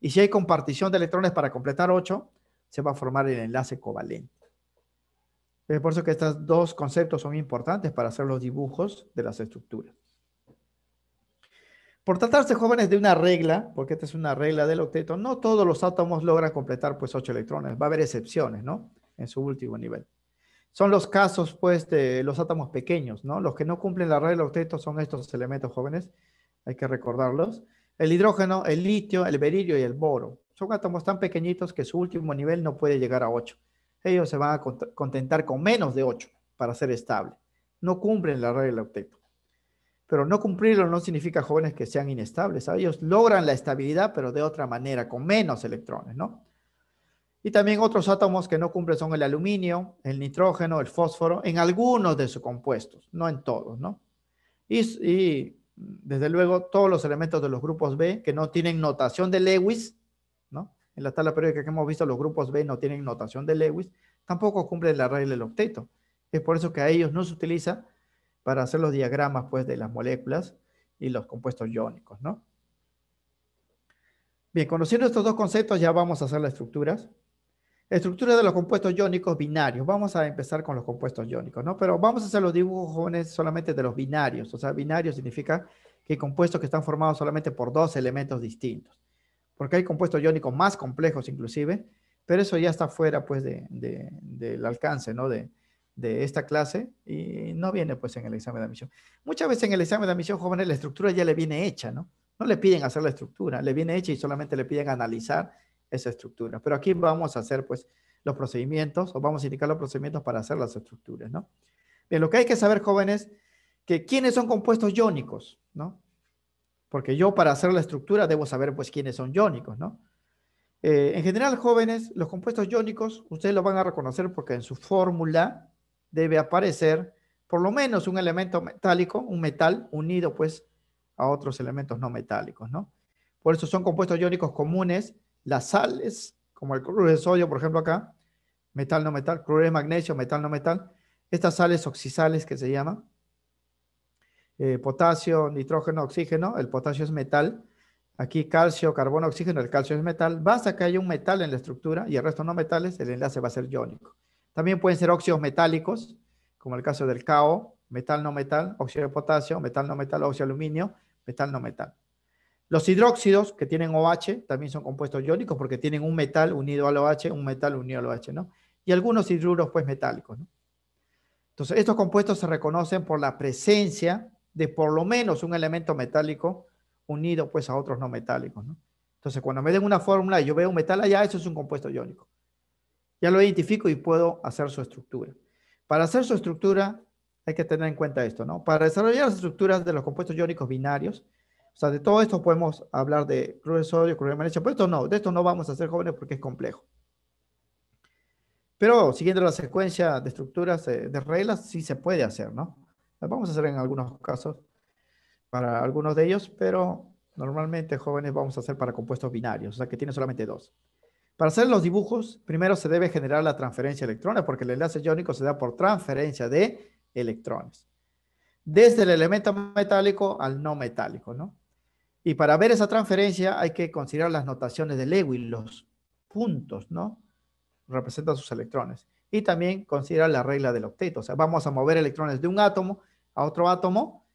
Y si hay compartición de electrones para completar 8, se va a formar el enlace covalente. Es por eso que estos dos conceptos son importantes para hacer los dibujos de las estructuras. Por tratarse, jóvenes, de una regla, porque esta es una regla del octeto, no todos los átomos logran completar pues 8 electrones. Va a haber excepciones, ¿no? En su último nivel. Son los casos, pues, de los átomos pequeños, ¿no? Los que no cumplen la regla del octeto son estos elementos, jóvenes. Hay que recordarlos. El hidrógeno, el litio, el berilio y el boro son átomos tan pequeñitos que su último nivel no puede llegar a 8. Ellos se van a contentar con menos de 8 para ser estable. No cumplen la regla octeto. Pero no cumplirlo no significa jóvenes que sean inestables. Ellos logran la estabilidad, pero de otra manera, con menos electrones, ¿no? Y también otros átomos que no cumplen son el aluminio, el nitrógeno, el fósforo, en algunos de sus compuestos, no en todos, ¿no? y desde luego todos los elementos de los grupos B que no tienen notación de Lewis en la tabla periódica que hemos visto, los grupos B no tienen notación de Lewis, tampoco cumplen la regla del octeto. Es por eso que a ellos no se utiliza para hacer los diagramas pues, de las moléculas y los compuestos iónicos. ¿no? Bien, conociendo estos dos conceptos ya vamos a hacer las estructuras. Estructura de los compuestos iónicos binarios. Vamos a empezar con los compuestos iónicos, ¿no? Pero vamos a hacer los dibujos solamente de los binarios. O sea, binario significa que hay compuestos que están formados solamente por dos elementos distintos porque hay compuestos iónicos más complejos inclusive, pero eso ya está fuera pues del alcance, ¿no? De, de esta clase y no viene pues en el examen de admisión. Muchas veces en el examen de admisión, jóvenes, la estructura ya le viene hecha, ¿no? No le piden hacer la estructura, le viene hecha y solamente le piden analizar esa estructura. Pero aquí vamos a hacer pues los procedimientos o vamos a indicar los procedimientos para hacer las estructuras, ¿no? Bien, lo que hay que saber, jóvenes, que quiénes son compuestos iónicos, ¿no? Porque yo para hacer la estructura debo saber pues quiénes son iónicos, ¿no? Eh, en general, jóvenes, los compuestos iónicos, ustedes lo van a reconocer porque en su fórmula debe aparecer por lo menos un elemento metálico, un metal unido pues a otros elementos no metálicos, ¿no? Por eso son compuestos iónicos comunes las sales, como el cloruro de sodio, por ejemplo acá, metal no metal, cloruro de magnesio, metal no metal, estas sales oxisales que se llaman, eh, potasio, nitrógeno, oxígeno, el potasio es metal, aquí calcio, carbono, oxígeno, el calcio es metal, basta que haya un metal en la estructura y el resto no metales, el enlace va a ser iónico. También pueden ser óxidos metálicos, como el caso del CAO, metal no metal, óxido de potasio, metal no metal, óxido de aluminio, metal no metal. Los hidróxidos que tienen OH también son compuestos iónicos porque tienen un metal unido al OH, un metal unido al OH, ¿no? Y algunos hidruros pues metálicos, Entonces, estos compuestos se reconocen por la presencia de por lo menos un elemento metálico unido pues a otros no metálicos, Entonces, cuando me den una fórmula y yo veo un metal allá, eso es un compuesto iónico. Ya lo identifico y puedo hacer su estructura. Para hacer su estructura hay que tener en cuenta esto, ¿no? Para desarrollar las estructuras de los compuestos iónicos binarios, o sea, de todo esto podemos hablar de cloruro de sodio, cloruro de magnesio, pero esto no, de esto no vamos a hacer jóvenes porque es complejo. Pero siguiendo la secuencia de estructuras eh, de reglas, sí se puede hacer, ¿no? vamos a hacer en algunos casos para algunos de ellos, pero normalmente jóvenes vamos a hacer para compuestos binarios, o sea que tiene solamente dos. Para hacer los dibujos, primero se debe generar la transferencia de electrones, porque el enlace iónico se da por transferencia de electrones. Desde el elemento metálico al no metálico, ¿no? Y para ver esa transferencia hay que considerar las notaciones de Lewis, los puntos, ¿no? Representan sus electrones. Y también considerar la regla del octeto, o sea, vamos a mover electrones de un átomo a otro átomo,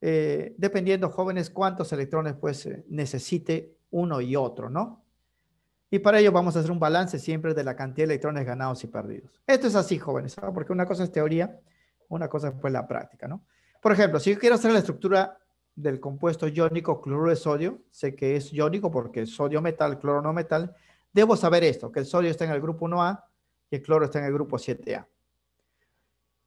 eh, dependiendo, jóvenes, cuántos electrones pues eh, necesite uno y otro, ¿no? Y para ello vamos a hacer un balance siempre de la cantidad de electrones ganados y perdidos. Esto es así, jóvenes, ¿ah? porque una cosa es teoría, una cosa es pues, la práctica, ¿no? Por ejemplo, si yo quiero hacer la estructura del compuesto iónico cloro de sodio, sé que es iónico porque es sodio metal, cloro no metal, debo saber esto, que el sodio está en el grupo 1A y el cloro está en el grupo 7A.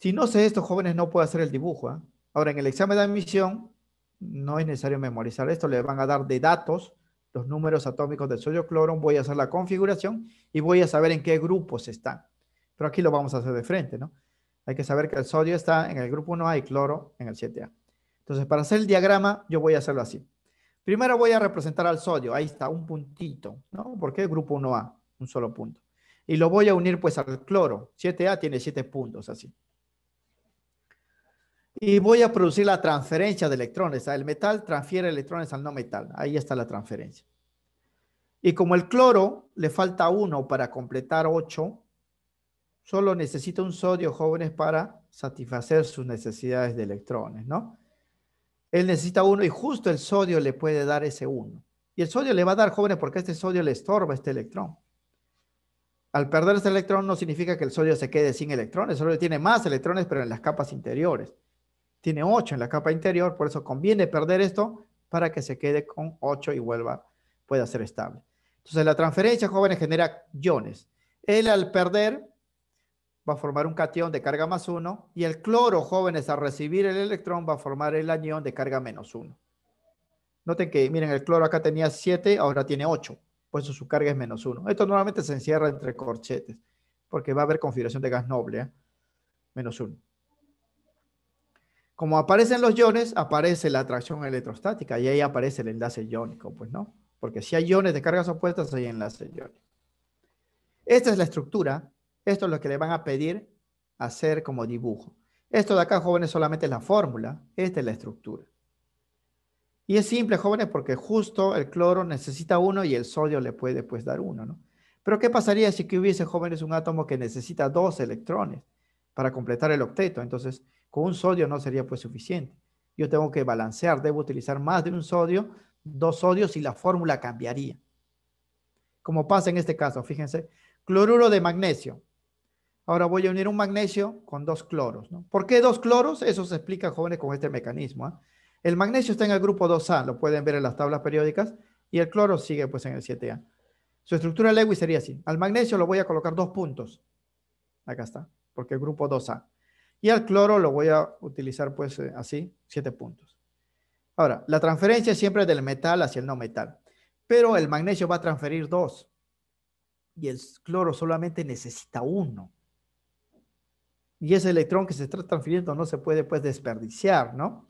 Si no sé estos jóvenes no puedo hacer el dibujo. ¿ah? Ahora, en el examen de admisión no es necesario memorizar esto, le van a dar de datos los números atómicos del sodio cloro, voy a hacer la configuración y voy a saber en qué grupos están. Pero aquí lo vamos a hacer de frente, ¿no? Hay que saber que el sodio está en el grupo 1A y cloro en el 7A. Entonces, para hacer el diagrama, yo voy a hacerlo así. Primero voy a representar al sodio. Ahí está, un puntito, ¿no? Porque es grupo 1A, un solo punto. Y lo voy a unir, pues, al cloro. 7A tiene siete puntos, así. Y voy a producir la transferencia de electrones. El metal transfiere electrones al no metal. Ahí está la transferencia. Y como el cloro le falta uno para completar ocho, solo necesita un sodio, jóvenes, para satisfacer sus necesidades de electrones, ¿no? Él necesita uno y justo el sodio le puede dar ese uno. Y el sodio le va a dar, jóvenes, porque este sodio le estorba este electrón. Al perder ese electrón no significa que el sodio se quede sin electrones, solo tiene más electrones, pero en las capas interiores tiene 8 en la capa interior, por eso conviene perder esto para que se quede con 8 y vuelva, pueda ser estable. Entonces la transferencia, jóvenes, genera iones. Él al perder va a formar un cation de carga más 1 y el cloro, jóvenes, al recibir el electrón va a formar el anión de carga menos 1. Noten que, miren, el cloro acá tenía 7, ahora tiene 8, por eso su carga es menos 1. Esto normalmente se encierra entre corchetes, porque va a haber configuración de gas noble, ¿eh? menos 1. Como aparecen los iones, aparece la atracción electrostática y ahí aparece el enlace iónico, pues no, porque si hay iones de cargas opuestas, hay enlace iónico. Esta es la estructura, esto es lo que le van a pedir hacer como dibujo. Esto de acá, jóvenes, solamente es la fórmula, esta es la estructura. Y es simple, jóvenes, porque justo el cloro necesita uno y el sodio le puede pues dar uno, ¿no? Pero ¿qué pasaría si que hubiese, jóvenes, un átomo que necesita dos electrones para completar el octeto? Entonces, con un sodio no sería pues suficiente. Yo tengo que balancear, debo utilizar más de un sodio, dos sodios y la fórmula cambiaría. Como pasa en este caso, fíjense, cloruro de magnesio. Ahora voy a unir un magnesio con dos cloros. ¿no? ¿Por qué dos cloros? Eso se explica, jóvenes, con este mecanismo. ¿ah? El magnesio está en el grupo 2A, lo pueden ver en las tablas periódicas, y el cloro sigue pues en el 7A. Su estructura Lewis sería así. Al magnesio lo voy a colocar dos puntos. Acá está, porque el grupo 2A. Y al cloro lo voy a utilizar pues eh, así, siete puntos. Ahora, la transferencia siempre es del metal hacia el no metal, pero el magnesio va a transferir dos y el cloro solamente necesita uno Y ese electrón que se está transfiriendo no se puede pues desperdiciar, ¿no?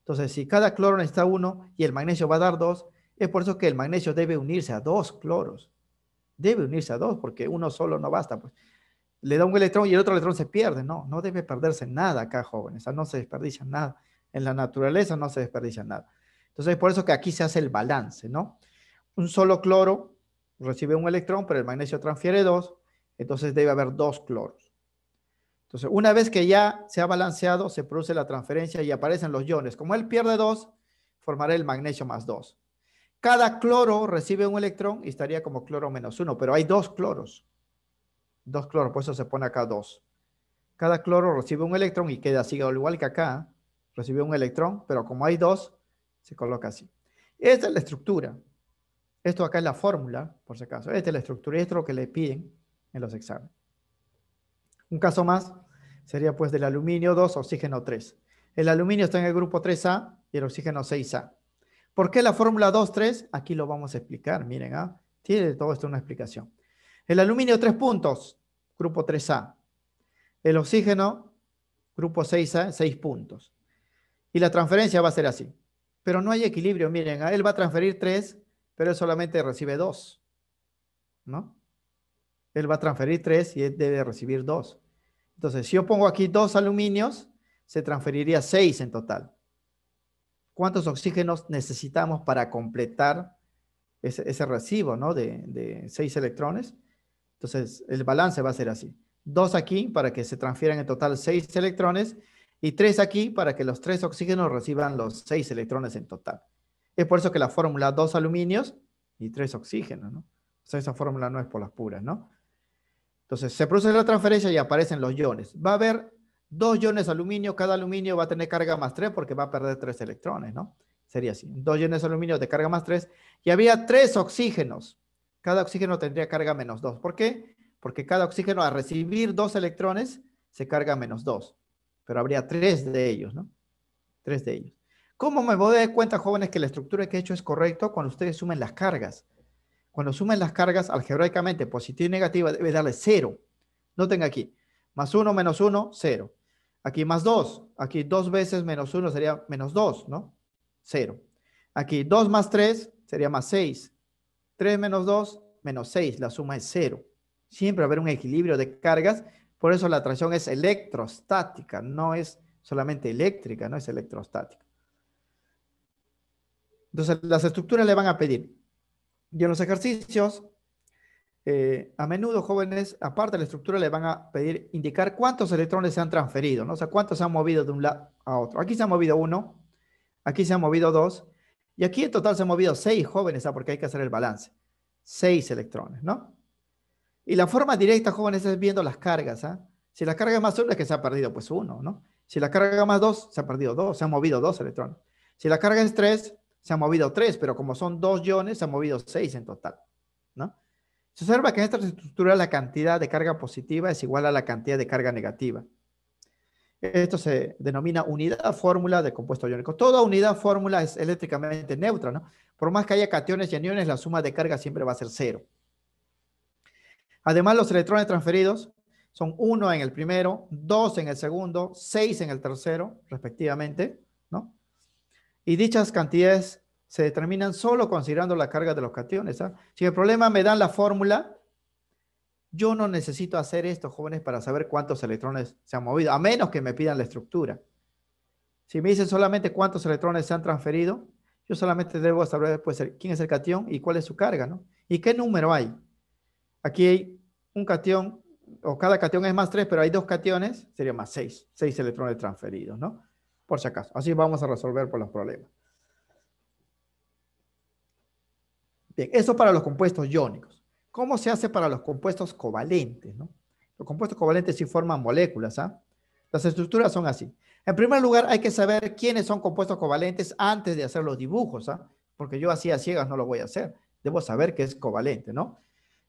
Entonces, si cada cloro necesita uno y el magnesio va a dar dos es por eso que el magnesio debe unirse a dos cloros. Debe unirse a dos porque uno solo no basta. Pues le da un electrón y el otro electrón se pierde. No, no debe perderse nada acá, jóvenes. no se desperdicia nada. En la naturaleza no se desperdicia nada. Entonces, es por eso que aquí se hace el balance, ¿no? Un solo cloro recibe un electrón, pero el magnesio transfiere dos, entonces debe haber dos cloros. Entonces, una vez que ya se ha balanceado, se produce la transferencia y aparecen los iones. Como él pierde dos, formará el magnesio más dos. Cada cloro recibe un electrón y estaría como cloro menos uno, pero hay dos cloros. Dos cloros, por eso se pone acá dos. Cada cloro recibe un electrón y queda así, al igual que acá, recibe un electrón, pero como hay dos, se coloca así. Esta es la estructura. Esto acá es la fórmula, por si acaso. Esta es la estructura y esto es lo que le piden en los exámenes. Un caso más sería pues del aluminio 2, oxígeno 3. El aluminio está en el grupo 3A y el oxígeno 6A. ¿Por qué la fórmula 2-3? Aquí lo vamos a explicar, miren, ¿ah? tiene todo esto una explicación. El aluminio 3 puntos, grupo 3A. El oxígeno, grupo 6A, 6 puntos. Y la transferencia va a ser así. Pero no hay equilibrio, miren, él va a transferir 3, pero él solamente recibe 2. ¿No? Él va a transferir 3 y él debe recibir 2. Entonces, si yo pongo aquí 2 aluminios, se transferiría 6 en total. ¿Cuántos oxígenos necesitamos para completar ese, recibo ¿no? de, de 6 electrones? Entonces, el balance va a ser así. Dos aquí para que se transfieran en total seis electrones y tres aquí para que los tres oxígenos reciban los seis electrones en total. Es por eso que la fórmula dos aluminios y tres oxígenos, ¿no? O sea, esa fórmula no es por las puras, ¿no? Entonces, se produce la transferencia y aparecen los iones. Va a haber dos iones aluminio, cada aluminio va a tener carga más tres porque va a perder tres electrones, ¿no? Sería así, dos iones aluminio de carga más tres y había tres oxígenos. Cada oxígeno tendría carga menos 2. ¿Por qué? Porque cada oxígeno al recibir dos electrones se carga menos 2. Pero habría tres de ellos, ¿no? Tres de ellos. ¿Cómo me voy a dar cuenta, jóvenes, que la estructura que he hecho es correcta cuando ustedes sumen las cargas? Cuando sumen las cargas algebraicamente, positiva y negativa, debe darle 0. Noten aquí. Más 1 menos 1, 0. Aquí más 2. Aquí 2 veces menos 1 sería menos 2, ¿no? 0. Aquí 2 más 3 sería más 6. 3 menos 2, menos 6, la suma es 0. Siempre va a haber un equilibrio de cargas, por eso la atracción es electrostática, no es solamente eléctrica, no es electrostática. Entonces, las estructuras le van a pedir. Y en los ejercicios, eh, a menudo jóvenes, aparte de la estructura, le van a pedir indicar cuántos electrones se han transferido, ¿no? o sea, cuántos se han movido de un lado a otro. Aquí se ha movido uno, aquí se han movido dos, y aquí en total se han movido seis jóvenes, ah, porque hay que hacer el balance. Seis electrones, ¿no? Y la forma directa, jóvenes, es viendo las cargas. ¿ah? Si la carga es más uno es que se ha perdido pues uno, ¿no? Si la carga es más dos, se ha perdido dos, se han movido dos electrones. Si la carga es tres, se han movido tres, pero como son dos iones, se han movido seis en total, ¿no? Se observa que en esta estructura la cantidad de carga positiva es igual a la cantidad de carga negativa. Esto se denomina unidad fórmula de compuesto iónico. Toda unidad fórmula es eléctricamente neutra, ¿no? Por más que haya cationes y aniones, la suma de carga siempre va a ser cero. Además, los electrones transferidos son uno en el primero, dos en el segundo, seis en el tercero, respectivamente, ¿no? Y dichas cantidades se determinan solo considerando la carga de los cationes. ¿ah? Si el problema me dan la fórmula, yo no necesito hacer esto, jóvenes, para saber cuántos electrones se han movido, a menos que me pidan la estructura. Si me dicen solamente cuántos electrones se han transferido, yo solamente debo saber después quién es el cation y cuál es su carga, ¿no? ¿Y qué número hay? Aquí hay un cation, o cada cation es más tres, pero hay dos cationes, sería más seis, seis electrones transferidos, ¿no? Por si acaso. Así vamos a resolver por los problemas. Bien, eso para los compuestos iónicos. ¿Cómo se hace para los compuestos covalentes? Los compuestos covalentes sí forman moléculas. ¿ah? Las estructuras son así. En primer lugar, hay que saber quiénes son compuestos covalentes antes de hacer los dibujos, ¿ah? porque yo así a ciegas no lo voy a hacer. Debo saber qué es covalente, ¿no?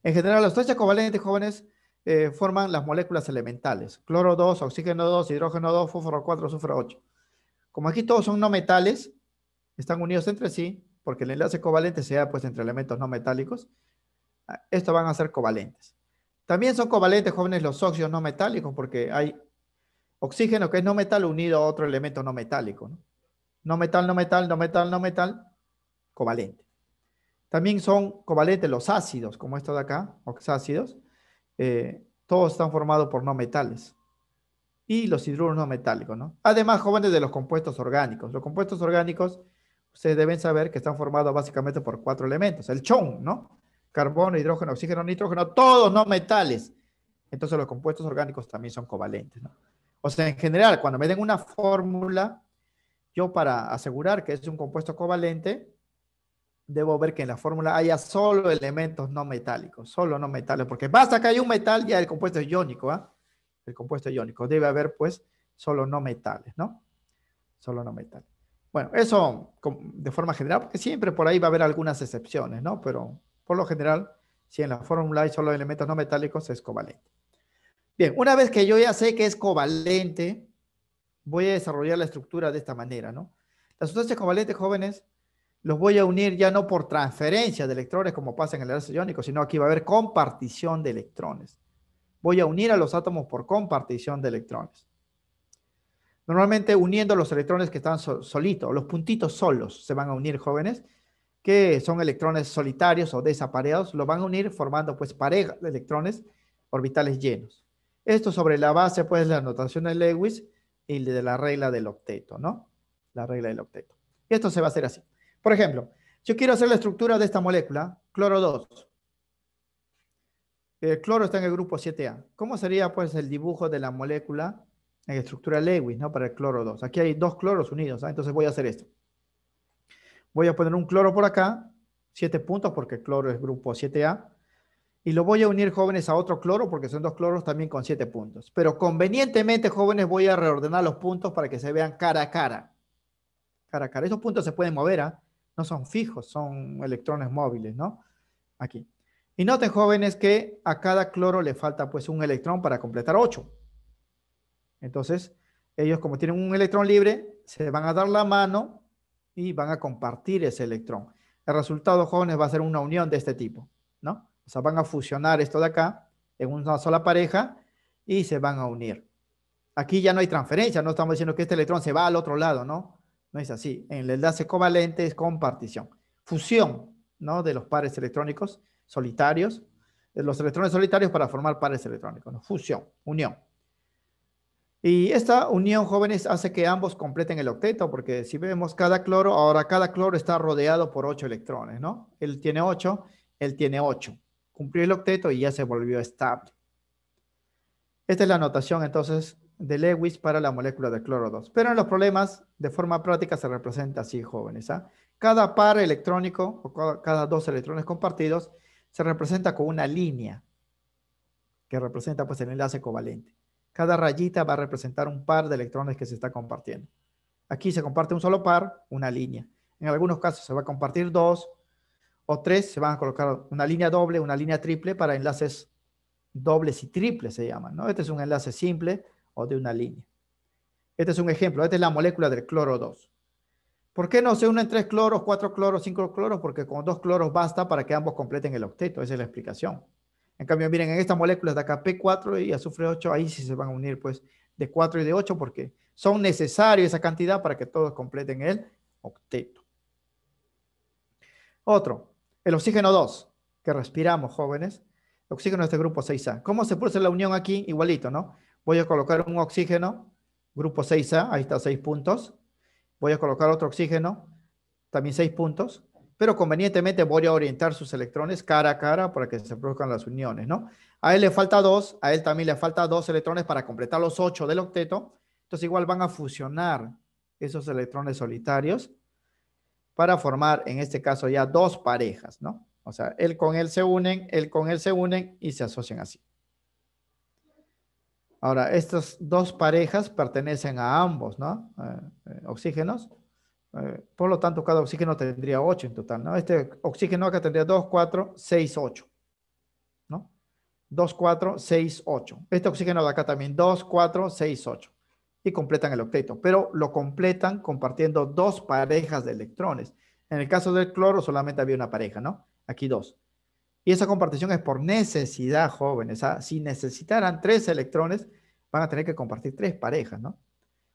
En general, las tachas covalentes jóvenes eh, forman las moléculas elementales. Cloro 2, oxígeno 2, hidrógeno 2, fósforo 4, sulfuro 8. Como aquí todos son no metales, están unidos entre sí, porque el enlace covalente se da pues entre elementos no metálicos. Ah, estos van a ser covalentes. También son covalentes, jóvenes, los óxidos no metálicos, porque hay oxígeno que es no metal unido a otro elemento no metálico. No, metal, no metal, no metal, no metal, covalente. También son covalentes los ácidos, como estos de acá, oxácidos. Eh, todos están formados por no metales. Y los hidruros no metálicos, ¿no? Además, jóvenes de los compuestos orgánicos. Los compuestos orgánicos, ustedes deben saber que están formados básicamente por cuatro elementos. El chon, ¿no? carbono, hidrógeno, oxígeno, nitrógeno, todos no metales. Entonces los compuestos orgánicos también son covalentes. O sea, en general, cuando me den una fórmula, yo para asegurar que es un compuesto covalente, debo ver que en la fórmula haya solo elementos no metálicos, solo no metales, porque basta que haya un metal, ya el compuesto es iónico, ¿ah? El compuesto iónico. Debe haber, pues, solo no metales, ¿no? Solo no metales. Bueno, eso de forma general, porque siempre por ahí va a haber algunas excepciones, ¿no? Pero por lo general, si en la fórmula hay solo elementos no metálicos, es covalente. Bien, una vez que yo ya sé que es covalente, voy a desarrollar la estructura de esta manera, ¿no? Las sustancias covalentes, jóvenes, los voy a unir ya no por transferencia de electrones como pasa en el enlace iónico, sino aquí va a haber compartición de electrones. Voy a unir a los átomos por compartición de electrones. Normalmente uniendo los electrones que están solitos, los puntitos solos se van a unir, jóvenes, que son electrones solitarios o desapareados, lo van a unir formando pues parejas de electrones orbitales llenos. Esto sobre la base pues de la notación de Lewis y de la regla del octeto, ¿no? La regla del octeto. esto se va a hacer así. Por ejemplo, yo quiero hacer la estructura de esta molécula, cloro 2. El cloro está en el grupo 7A. ¿Cómo sería pues el dibujo de la molécula en estructura Lewis, ¿no? Para el cloro 2. Aquí hay dos cloros unidos, ¿ah? entonces voy a hacer esto. Voy a poner un cloro por acá, siete puntos porque el cloro es grupo 7A. Y lo voy a unir, jóvenes, a otro cloro porque son dos cloros también con siete puntos. Pero convenientemente, jóvenes, voy a reordenar los puntos para que se vean cara a cara. Cara a cara. Esos puntos se pueden mover, ¿ah? No son fijos, son electrones móviles, ¿no? Aquí. Y noten, jóvenes, que a cada cloro le falta pues un electrón para completar 8. Entonces, ellos como tienen un electrón libre, se van a dar la mano y van a compartir ese electrón. El resultado, jóvenes, va a ser una unión de este tipo, ¿no? O sea, van a fusionar esto de acá en una sola pareja y se van a unir. Aquí ya no hay transferencia, no estamos diciendo que este electrón se va al otro lado, ¿no? No es así. En el enlace covalente es compartición. Fusión, ¿no? De los pares electrónicos solitarios, de los electrones solitarios para formar pares electrónicos, ¿no? Fusión, unión. Y esta unión, jóvenes, hace que ambos completen el octeto, porque si vemos cada cloro, ahora cada cloro está rodeado por ocho electrones, ¿no? Él tiene ocho, él tiene ocho. Cumplió el octeto y ya se volvió estable. Esta es la notación, entonces, de Lewis para la molécula de cloro 2. Pero en los problemas, de forma práctica, se representa así, jóvenes. ¿ah? Cada par electrónico, o cada dos electrones compartidos, se representa con una línea, que representa pues el enlace covalente. Cada rayita va a representar un par de electrones que se está compartiendo. Aquí se comparte un solo par, una línea. En algunos casos se va a compartir dos o tres, se van a colocar una línea doble, una línea triple para enlaces dobles y triples se llaman. ¿no? Este es un enlace simple o de una línea. Este es un ejemplo, esta es la molécula del cloro 2. ¿Por qué no se unen tres cloros, cuatro cloros, cinco cloros? Porque con dos cloros basta para que ambos completen el octeto, esa es la explicación. En cambio, miren, en estas moléculas de acá P4 y azufre 8, ahí sí se van a unir, pues, de 4 y de 8, porque son necesarios esa cantidad para que todos completen el octeto. Otro, el oxígeno 2, que respiramos, jóvenes. El oxígeno de este grupo 6A. ¿Cómo se puso la unión aquí? Igualito, ¿no? Voy a colocar un oxígeno, grupo 6A, ahí está, 6 puntos. Voy a colocar otro oxígeno, también 6 puntos pero convenientemente voy a orientar sus electrones cara a cara para que se produzcan las uniones, ¿no? A él le falta dos, a él también le falta dos electrones para completar los ocho del octeto, entonces igual van a fusionar esos electrones solitarios para formar, en este caso ya, dos parejas, ¿no? O sea, él con él se unen, él con él se unen y se asocian así. Ahora, estas dos parejas pertenecen a ambos, ¿no? Eh, eh, oxígenos. Eh, por lo tanto, cada oxígeno tendría 8 en total, ¿no? Este oxígeno acá tendría 2, 4, 6, 8, ¿no? 2, 4, 6, 8. Este oxígeno de acá también, 2, 4, 6, 8. Y completan el octeto, pero lo completan compartiendo dos parejas de electrones. En el caso del cloro solamente había una pareja, ¿no? Aquí dos. Y esa compartición es por necesidad, jóvenes. ¿ah? Si necesitaran tres electrones, van a tener que compartir tres parejas, ¿no?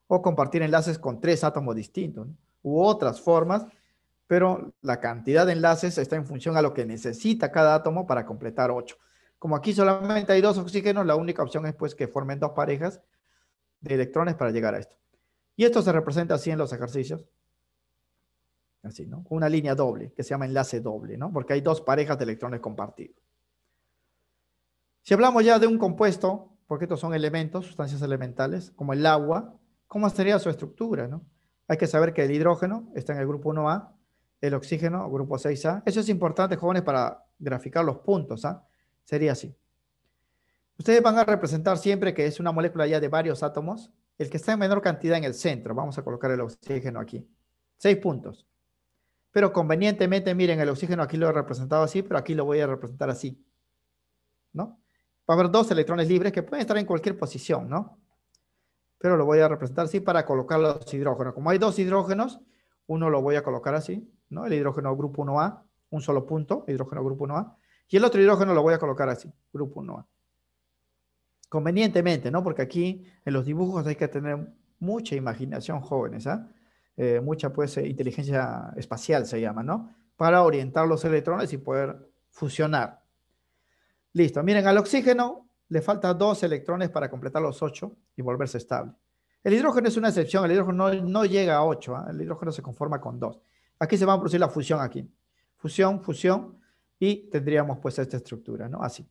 O compartir enlaces con tres átomos distintos, ¿no? u otras formas, pero la cantidad de enlaces está en función a lo que necesita cada átomo para completar 8. Como aquí solamente hay dos oxígenos, la única opción es pues que formen dos parejas de electrones para llegar a esto. Y esto se representa así en los ejercicios. Así, ¿no? Una línea doble, que se llama enlace doble, ¿no? Porque hay dos parejas de electrones compartidos. Si hablamos ya de un compuesto, porque estos son elementos, sustancias elementales, como el agua, ¿cómo sería su estructura, no? Hay que saber que el hidrógeno está en el grupo 1A, el oxígeno, grupo 6A. Eso es importante, jóvenes, para graficar los puntos. ¿ah? Sería así. Ustedes van a representar siempre que es una molécula ya de varios átomos. El que está en menor cantidad en el centro. Vamos a colocar el oxígeno aquí. Seis puntos. Pero convenientemente, miren, el oxígeno aquí lo he representado así, pero aquí lo voy a representar así. ¿No? Va a haber dos electrones libres que pueden estar en cualquier posición, ¿no? pero lo voy a representar así para colocar los hidrógenos. Como hay dos hidrógenos, uno lo voy a colocar así, ¿no? El hidrógeno grupo 1A, un solo punto, hidrógeno grupo 1A, y el otro hidrógeno lo voy a colocar así, grupo 1A. Convenientemente, ¿no? Porque aquí en los dibujos hay que tener mucha imaginación, jóvenes, ¿ah? Eh, mucha, pues, eh, inteligencia espacial se llama, ¿no? Para orientar los electrones y poder fusionar. Listo, miren, al oxígeno le falta dos electrones para completar los ocho y volverse estable. El hidrógeno es una excepción, el hidrógeno no, llega a ocho, ¿ah? el hidrógeno se conforma con dos. Aquí se va a producir la fusión aquí. Fusión, fusión, y tendríamos pues esta estructura, ¿no? Así,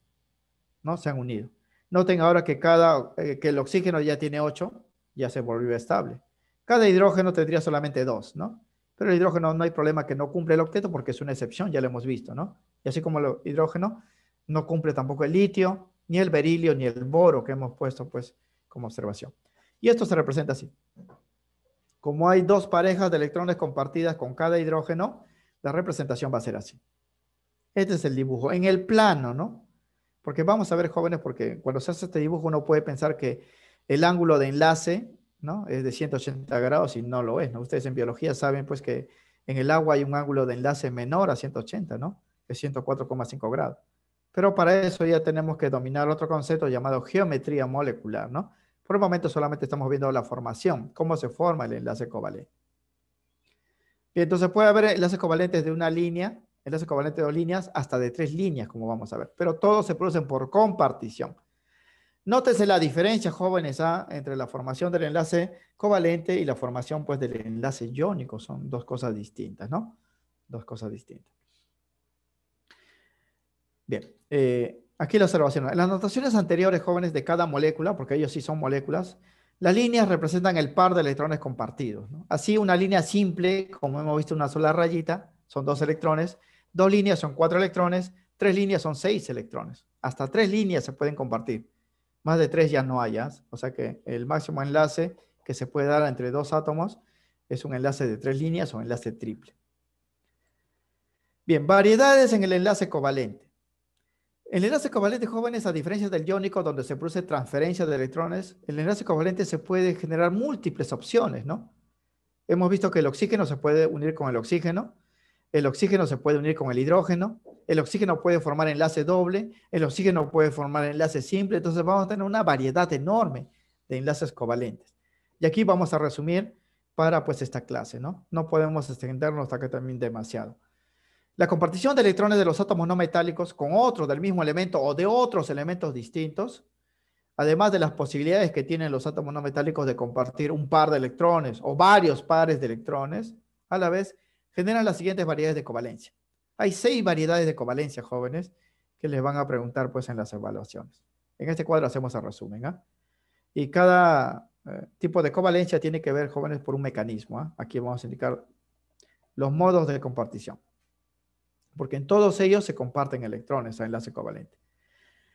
¿no? Se han unido. Noten ahora que cada, eh, que el oxígeno ya tiene ocho. ya se volvió estable. Cada hidrógeno tendría solamente dos. ¿no? Pero el hidrógeno no hay problema que no cumple el octeto porque es una excepción, ya lo hemos visto, ¿no? Y así como el hidrógeno no cumple tampoco el litio, ni el berilio ni el boro que hemos puesto pues como observación. Y esto se representa así. Como hay dos parejas de electrones compartidas con cada hidrógeno, la representación va a ser así. Este es el dibujo, en el plano, ¿no? Porque vamos a ver, jóvenes, porque cuando se hace este dibujo uno puede pensar que el ángulo de enlace, ¿no? Es de 180 grados y no lo es, Ustedes en biología saben, pues, que en el agua hay un ángulo de enlace menor a 180, ¿no? Es 104,5 grados. Pero para eso ya tenemos que dominar otro concepto llamado geometría molecular, ¿no? Por el momento solamente estamos viendo la formación, cómo se forma el enlace covalente. Bien, entonces puede haber enlaces covalentes de una línea, enlaces covalentes de dos líneas, hasta de tres líneas, como vamos a ver. Pero todos se producen por compartición. Nótese la diferencia, jóvenes, ¿ah? entre la formación del enlace covalente y la formación pues, del enlace iónico. Son dos cosas distintas, ¿no? Dos cosas distintas. Bien, eh, aquí la observación. En las notaciones anteriores, jóvenes, de cada molécula, porque ellos sí son moléculas, las líneas representan el par de electrones compartidos. Así, una línea simple, como hemos visto, una sola rayita, son dos electrones, dos líneas son cuatro electrones, tres líneas son seis electrones. Hasta tres líneas se pueden compartir. Más de tres ya no hayas. ¿ah? O sea que el máximo enlace que se puede dar entre dos átomos es un enlace de tres líneas o enlace triple. Bien, variedades en el enlace covalente. El enlace covalente, jóvenes, a diferencia del iónico, donde se produce transferencia de electrones, el enlace covalente se puede generar múltiples opciones, ¿no? Hemos visto que el oxígeno se puede unir con el oxígeno, el oxígeno se puede unir con el hidrógeno, el oxígeno puede formar enlace doble, el oxígeno puede formar enlace simple, entonces vamos a tener una variedad enorme de enlaces covalentes. Y aquí vamos a resumir para pues esta clase, ¿no? No podemos extendernos acá también demasiado. La compartición de electrones de los átomos no metálicos con otros del mismo elemento o de otros elementos distintos, además de las posibilidades que tienen los átomos no metálicos de compartir un par de electrones o varios pares de electrones, a la vez generan las siguientes variedades de covalencia. Hay seis variedades de covalencia, jóvenes, que les van a preguntar pues en las evaluaciones. En este cuadro hacemos el resumen. ¿ah? Y cada eh, tipo de covalencia tiene que ver, jóvenes, por un mecanismo. ¿ah? Aquí vamos a indicar los modos de compartición porque en todos ellos se comparten electrones a enlace covalente.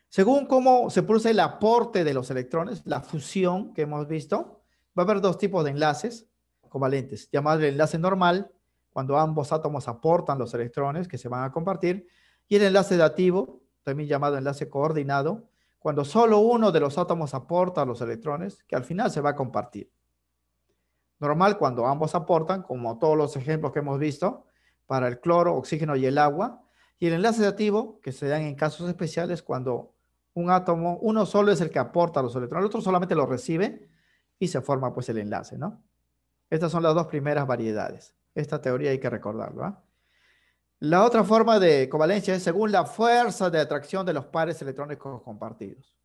Según cómo se produce el aporte de los electrones, la fusión que hemos visto, va a haber dos tipos de enlaces covalentes, llamado el enlace normal, cuando ambos átomos aportan los electrones que se van a compartir, y el enlace dativo, también llamado enlace coordinado, cuando solo uno de los átomos aporta los electrones, que al final se va a compartir. Normal cuando ambos aportan, como todos los ejemplos que hemos visto, para el cloro, oxígeno y el agua, y el enlace dativo, que se dan en casos especiales cuando un átomo, uno solo es el que aporta los electrones, el otro solamente lo recibe y se forma pues el enlace, ¿no? Estas son las dos primeras variedades. Esta teoría hay que recordarlo. ¿ah? La otra forma de covalencia es según la fuerza de atracción de los pares electrónicos compartidos.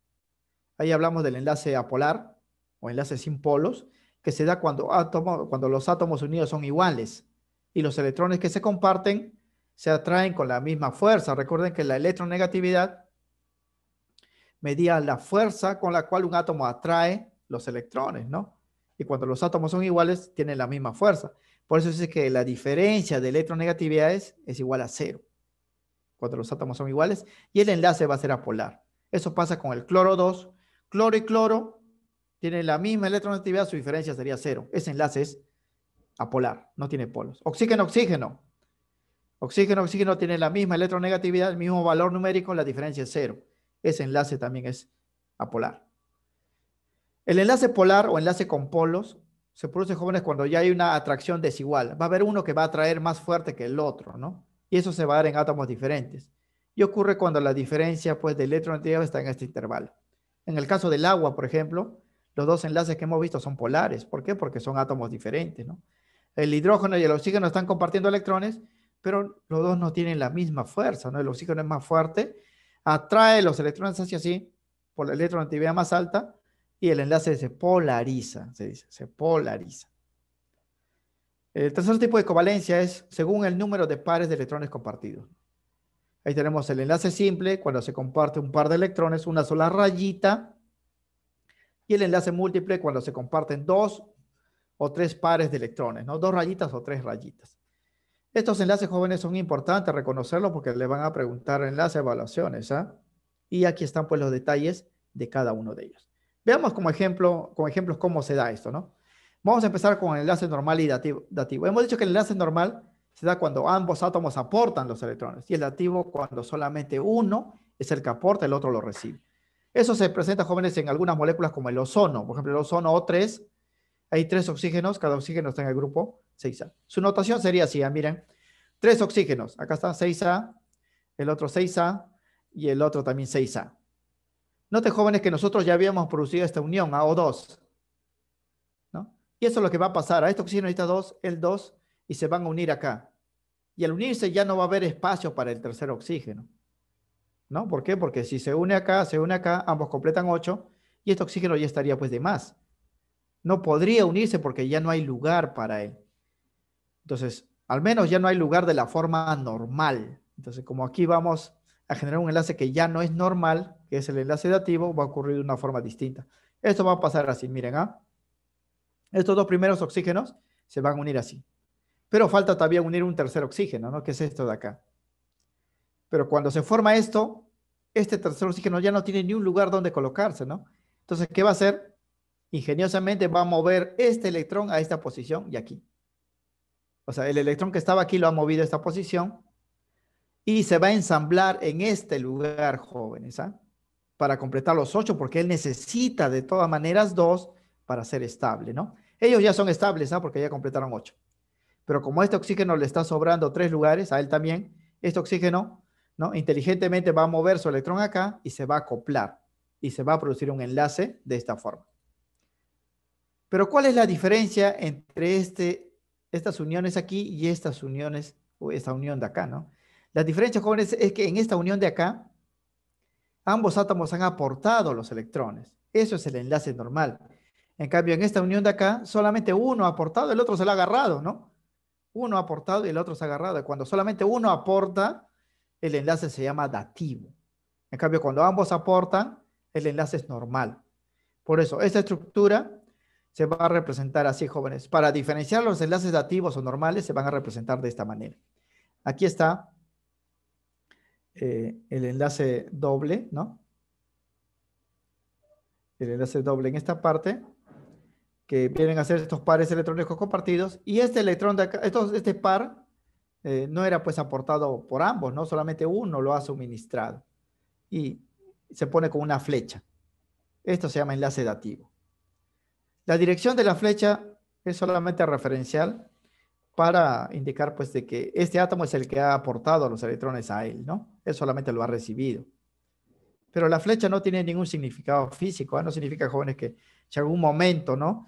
Ahí hablamos del enlace apolar o enlace sin polos, que se da cuando, cuando los átomos unidos son iguales y los electrones que se comparten se atraen con la misma fuerza. Recuerden que la electronegatividad medía la fuerza con la cual un átomo atrae los electrones, ¿no? Y cuando los átomos son iguales, tienen la misma fuerza. Por eso dice que la diferencia de electronegatividades es igual a cero. Cuando los átomos son iguales y el enlace va a ser apolar. Eso pasa con el cloro 2. Cloro y cloro tienen la misma electronegatividad, su diferencia sería cero. Ese enlace es apolar, no tiene polos. Oxígeno, oxígeno. Oxígeno, oxígeno tiene la misma electronegatividad, el mismo valor numérico, la diferencia es cero. Ese enlace también es apolar. El enlace polar o enlace con polos se produce, jóvenes, cuando ya hay una atracción desigual. Va a haber uno que va a atraer más fuerte que el otro, ¿no? Y eso se va a dar en átomos diferentes. Y ocurre cuando la diferencia, pues, de electronegatividad está en este intervalo. En el caso del agua, por ejemplo, los dos enlaces que hemos visto son polares. ¿Por qué? Porque son átomos diferentes, ¿no? el hidrógeno y el oxígeno están compartiendo electrones, pero los dos no tienen la misma fuerza, ¿no? El oxígeno es más fuerte, atrae los electrones hacia sí por la electronegatividad más alta y el enlace se polariza, se dice, se polariza. El tercer tipo de covalencia es según el número de pares de electrones compartidos. Ahí tenemos el enlace simple, cuando se comparte un par de electrones, una sola rayita. Y el enlace múltiple, cuando se comparten dos o tres pares de electrones, ¿no? Dos rayitas o tres rayitas. Estos enlaces jóvenes son importantes reconocerlos porque le van a preguntar en las evaluaciones, ¿ah? Y aquí están pues los detalles de cada uno de ellos. Veamos como ejemplo, con ejemplos cómo se da esto, ¿no? Vamos a empezar con el enlace normal y dativo. dativo. Hemos dicho que el enlace normal se da cuando ambos átomos aportan los electrones y el dativo cuando solamente uno es el que aporta, el otro lo recibe. Eso se presenta, jóvenes, en algunas moléculas como el ozono. Por ejemplo, el ozono O3 hay tres oxígenos, cada oxígeno está en el grupo 6A. Su notación sería así, ah, miren, tres oxígenos. Acá está 6A, el otro 6A y el otro también 6A. Note jóvenes que nosotros ya habíamos producido esta unión, AO2. ¿no? Y eso es lo que va a pasar. A este oxígeno necesita 2, el 2, y se van a unir acá. Y al unirse ya no va a haber espacio para el tercer oxígeno. ¿No? ¿Por qué? Porque si se une acá, se une acá, ambos completan 8 y este oxígeno ya estaría pues de más no podría unirse porque ya no hay lugar para él. Entonces, al menos ya no hay lugar de la forma normal. Entonces, como aquí vamos a generar un enlace que ya no es normal, que es el enlace dativo, va a ocurrir de una forma distinta. Esto va a pasar así, miren, ¿ah? Estos dos primeros oxígenos se van a unir así. Pero falta todavía unir un tercer oxígeno, ¿no? Que es esto de acá. Pero cuando se forma esto, este tercer oxígeno ya no tiene ni un lugar donde colocarse, ¿no? Entonces, ¿qué va a hacer? ingeniosamente va a mover este electrón a esta posición y aquí. O sea, el electrón que estaba aquí lo ha movido a esta posición y se va a ensamblar en este lugar, jóvenes, ¿ah? para completar los ocho, porque él necesita de todas maneras dos para ser estable, ¿no? Ellos ya son estables, ¿ah? porque ya completaron ocho. Pero como este oxígeno le está sobrando tres lugares, a él también, este oxígeno, ¿no? Inteligentemente va a mover su electrón acá y se va a acoplar y se va a producir un enlace de esta forma. Pero ¿cuál es la diferencia entre este, estas uniones aquí y estas uniones o esta unión de acá, no? La diferencia, jóvenes, es que en esta unión de acá, ambos átomos han aportado los electrones. Eso es el enlace normal. En cambio, en esta unión de acá, solamente uno ha aportado, el otro se lo ha agarrado, ¿no? Uno ha aportado y el otro se ha agarrado. Cuando solamente uno aporta, el enlace se llama dativo. En cambio, cuando ambos aportan, el enlace es normal. Por eso, esta estructura se va a representar así, jóvenes. Para diferenciar los enlaces dativos o normales, se van a representar de esta manera. Aquí está eh, el enlace doble, ¿no? El enlace doble en esta parte, que vienen a ser estos pares electrónicos compartidos. Y este electrón de acá, este par, eh, no era pues aportado por ambos, ¿no? Solamente uno lo ha suministrado. Y se pone con una flecha. Esto se llama enlace dativo. La dirección de la flecha es solamente referencial para indicar pues de que este átomo es el que ha aportado los electrones a él, ¿no? Él solamente lo ha recibido. Pero la flecha no tiene ningún significado físico, ¿eh? no significa, jóvenes, que si algún momento, ¿no?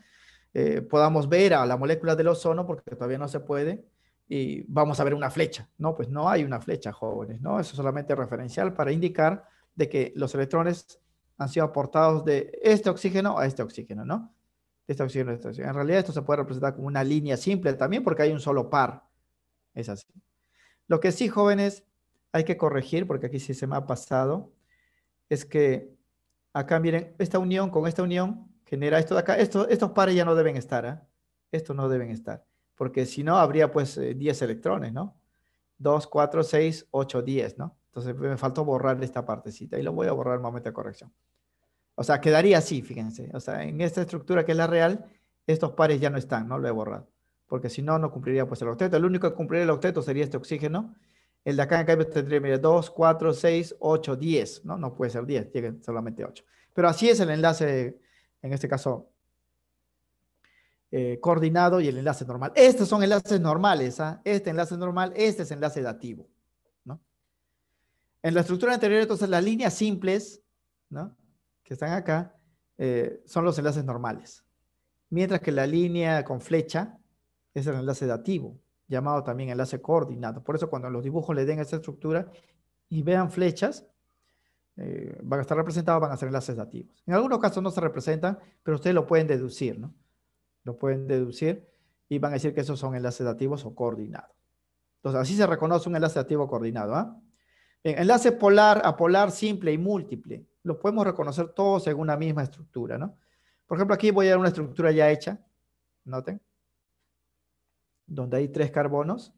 Eh, podamos ver a la molécula del ozono, porque todavía no se puede, y vamos a ver una flecha. No, pues no hay una flecha, jóvenes, ¿no? Eso es solamente referencial para indicar de que los electrones han sido aportados de este oxígeno a este oxígeno, ¿no? esta opción, esta En realidad esto se puede representar como una línea simple también porque hay un solo par. Es así. Lo que sí, jóvenes, hay que corregir, porque aquí sí se me ha pasado, es que acá miren, esta unión con esta unión genera esto de acá. Esto, estos pares ya no deben estar, ¿eh? Estos no deben estar, porque si no habría pues 10 eh, electrones, ¿no? 2, 4, 6, 8, 10, ¿no? Entonces me faltó borrar esta partecita y lo voy a borrar en momento de corrección. O sea, quedaría así, fíjense. O sea, en esta estructura que es la real, estos pares ya no están, no lo he borrado. Porque si no, no cumpliría pues el octeto. El único que cumpliría el octeto sería este oxígeno. El de acá en cambio tendría, mire, 2, 4, 6, 8, 10. No, no puede ser 10, tiene solamente 8. Pero así es el enlace, en este caso, eh, coordinado y el enlace normal. Estos son enlaces normales. ¿ah? Este enlace normal, este es enlace dativo. ¿no? En la estructura anterior, entonces, las líneas simples, ¿no? que están acá eh, son los enlaces normales. Mientras que la línea con flecha es el enlace dativo, llamado también enlace coordinado. Por eso cuando los dibujos le den esta estructura y vean flechas, eh, van a estar representados, van a ser enlaces dativos. En algunos casos no se representan, pero ustedes lo pueden deducir, ¿no? Lo pueden deducir y van a decir que esos son enlaces dativos o coordinados. Entonces, así se reconoce un enlace dativo coordinado. ¿ah? Enlace enlace polar, simple y múltiple lo podemos reconocer todos en una misma estructura, ¿no? Por ejemplo, aquí voy a dar una estructura ya hecha, noten, donde hay tres carbonos,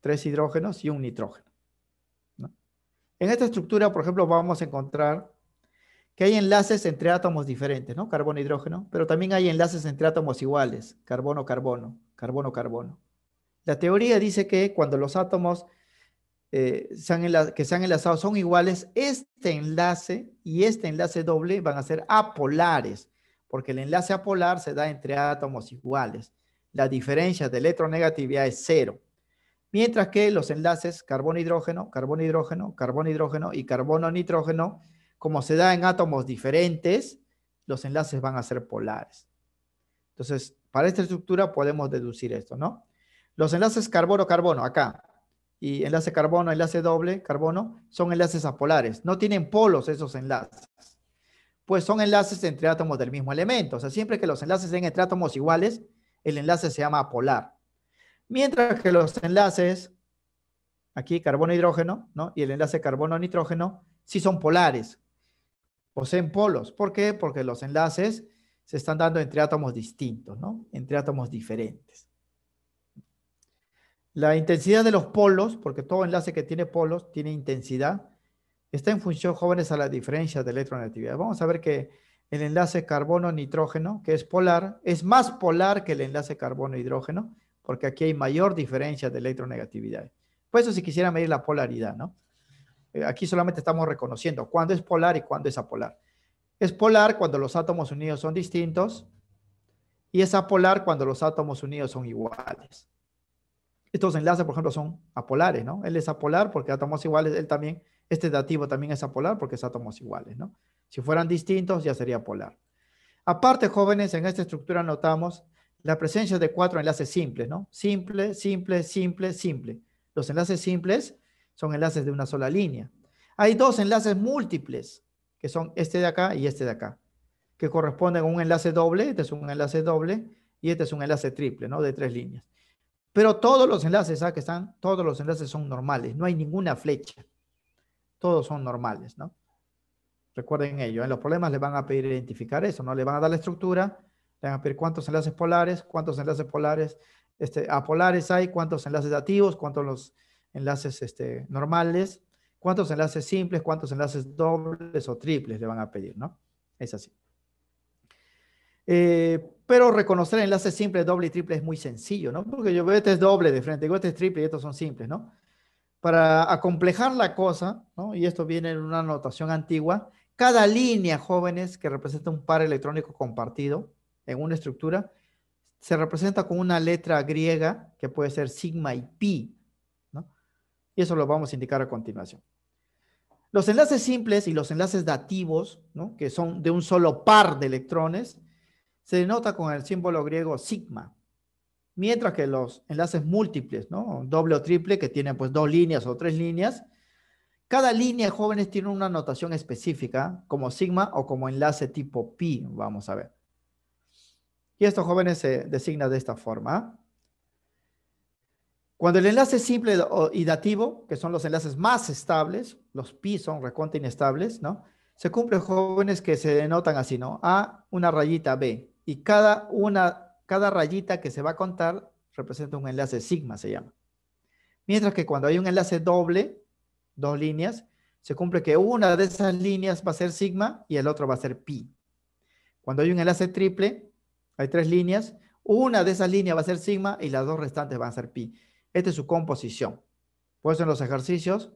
tres hidrógenos y un nitrógeno. En esta estructura, por ejemplo, vamos a encontrar que hay enlaces entre átomos diferentes, ¿no? Carbono-hidrógeno, pero también hay enlaces entre átomos iguales, carbono-carbono, carbono-carbono. La teoría dice que cuando los átomos eh, que se han enlazado son iguales, este enlace y este enlace doble van a ser apolares, porque el enlace apolar se da entre átomos iguales. La diferencia de electronegatividad es cero. Mientras que los enlaces carbono-hidrógeno, carbono-hidrógeno, carbono-hidrógeno y carbono-nitrógeno, como se da en átomos diferentes, los enlaces van a ser polares. Entonces, para esta estructura podemos deducir esto, ¿no? Los enlaces carbono-carbono, acá, y enlace carbono, enlace doble carbono, son enlaces apolares. No tienen polos esos enlaces. Pues son enlaces entre átomos del mismo elemento. O sea, siempre que los enlaces sean entre átomos iguales, el enlace se llama apolar. Mientras que los enlaces, aquí carbono-hidrógeno, ¿no? Y el enlace carbono-nitrógeno, sí son polares. Poseen polos. ¿Por qué? Porque los enlaces se están dando entre átomos distintos, ¿no? Entre átomos diferentes. La intensidad de los polos, porque todo enlace que tiene polos tiene intensidad, está en función, jóvenes, a la diferencia de electronegatividad. Vamos a ver que el enlace carbono-nitrógeno, que es polar, es más polar que el enlace carbono-hidrógeno, porque aquí hay mayor diferencia de electronegatividad. Por pues eso si quisiera medir la polaridad, ¿no? Eh, aquí solamente estamos reconociendo cuándo es polar y cuándo es apolar. Es polar cuando los átomos unidos son distintos y es apolar cuando los átomos unidos son iguales estos enlaces, por ejemplo, son apolares, ¿no? Él es apolar porque átomos iguales, él también, este dativo también es apolar porque es átomos iguales, ¿no? Si fueran distintos, ya sería polar. Aparte, jóvenes, en esta estructura notamos la presencia de cuatro enlaces simples, ¿no? Simple, simple, simple, simple. Los enlaces simples son enlaces de una sola línea. Hay dos enlaces múltiples, que son este de acá y este de acá, que corresponden a un enlace doble, este es un enlace doble, y este es un enlace triple, ¿no? De tres líneas. Pero todos los enlaces, ¿saben que están? Todos los enlaces son normales, no hay ninguna flecha. Todos son normales, ¿no? Recuerden ello. En ¿eh? los problemas le van a pedir identificar eso, ¿no? Le van a dar la estructura, le van a pedir cuántos enlaces polares, cuántos enlaces polares, este, apolares hay, cuántos enlaces dativos, cuántos los enlaces este, normales, cuántos enlaces simples, cuántos enlaces dobles o triples le van a pedir, ¿no? Es así. Eh, pero reconocer enlaces simples, doble y triple es muy sencillo, ¿no? Porque yo veo este es doble de frente, digo este es triple y estos son simples, ¿no? Para acomplejar la cosa, ¿no? Y esto viene en una notación antigua, cada línea, jóvenes, que representa un par electrónico compartido en una estructura, se representa con una letra griega que puede ser sigma y pi, ¿no? Y eso lo vamos a indicar a continuación. Los enlaces simples y los enlaces dativos, ¿no? que son de un solo par de electrones, se denota con el símbolo griego sigma, mientras que los enlaces múltiples, ¿no? doble o triple, que tienen pues dos líneas o tres líneas, cada línea, jóvenes, tiene una notación específica, como sigma o como enlace tipo pi, vamos a ver. Y estos jóvenes se designa de esta forma. Cuando el enlace simple y dativo, que son los enlaces más estables, los pi son recontra inestables, ¿no? Se cumplen jóvenes que se denotan así, ¿no? A, una rayita B, y cada una, cada rayita que se va a contar representa un enlace sigma, se llama. Mientras que cuando hay un enlace doble, dos líneas, se cumple que una de esas líneas va a ser sigma y el otro va a ser pi. Cuando hay un enlace triple, hay tres líneas, una de esas líneas va a ser sigma y las dos restantes van a ser pi. Esta es su composición. Por eso en los ejercicios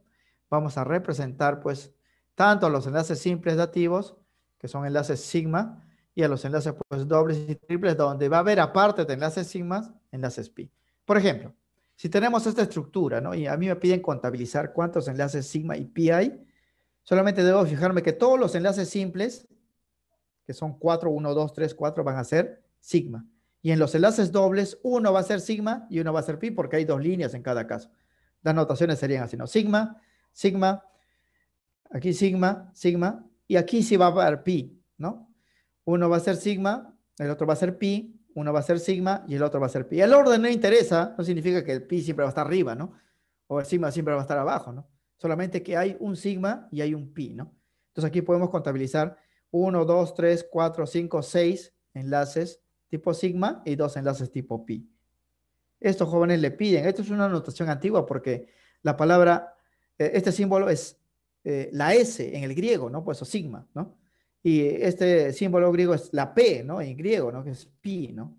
vamos a representar pues tanto los enlaces simples dativos, que son enlaces sigma, y a los enlaces pues, dobles y triples, donde va a haber aparte de enlaces sigmas, enlaces pi. Por ejemplo, si tenemos esta estructura, ¿no? Y a mí me piden contabilizar cuántos enlaces sigma y pi hay, solamente debo fijarme que todos los enlaces simples, que son 4, 1, 2, 3, 4, van a ser sigma. Y en los enlaces dobles, uno va a ser sigma y uno va a ser pi, porque hay dos líneas en cada caso. Las notaciones serían así, ¿no? Sigma, sigma, aquí sigma, sigma, y aquí sí va a haber pi, ¿no? Uno va a ser sigma, el otro va a ser pi, uno va a ser sigma y el otro va a ser pi. El orden no interesa, no significa que el pi siempre va a estar arriba, ¿no? O el sigma siempre va a estar abajo, ¿no? Solamente que hay un sigma y hay un pi, ¿no? Entonces aquí podemos contabilizar 1, 2, 3, 4, cinco, seis enlaces tipo sigma y dos enlaces tipo pi. Estos jóvenes le piden, esto es una notación antigua porque la palabra, eh, este símbolo es eh, la S en el griego, ¿no? Pues, eso sigma, ¿no? Y este símbolo griego es la P, ¿no? En griego, ¿no? Que es pi, ¿no?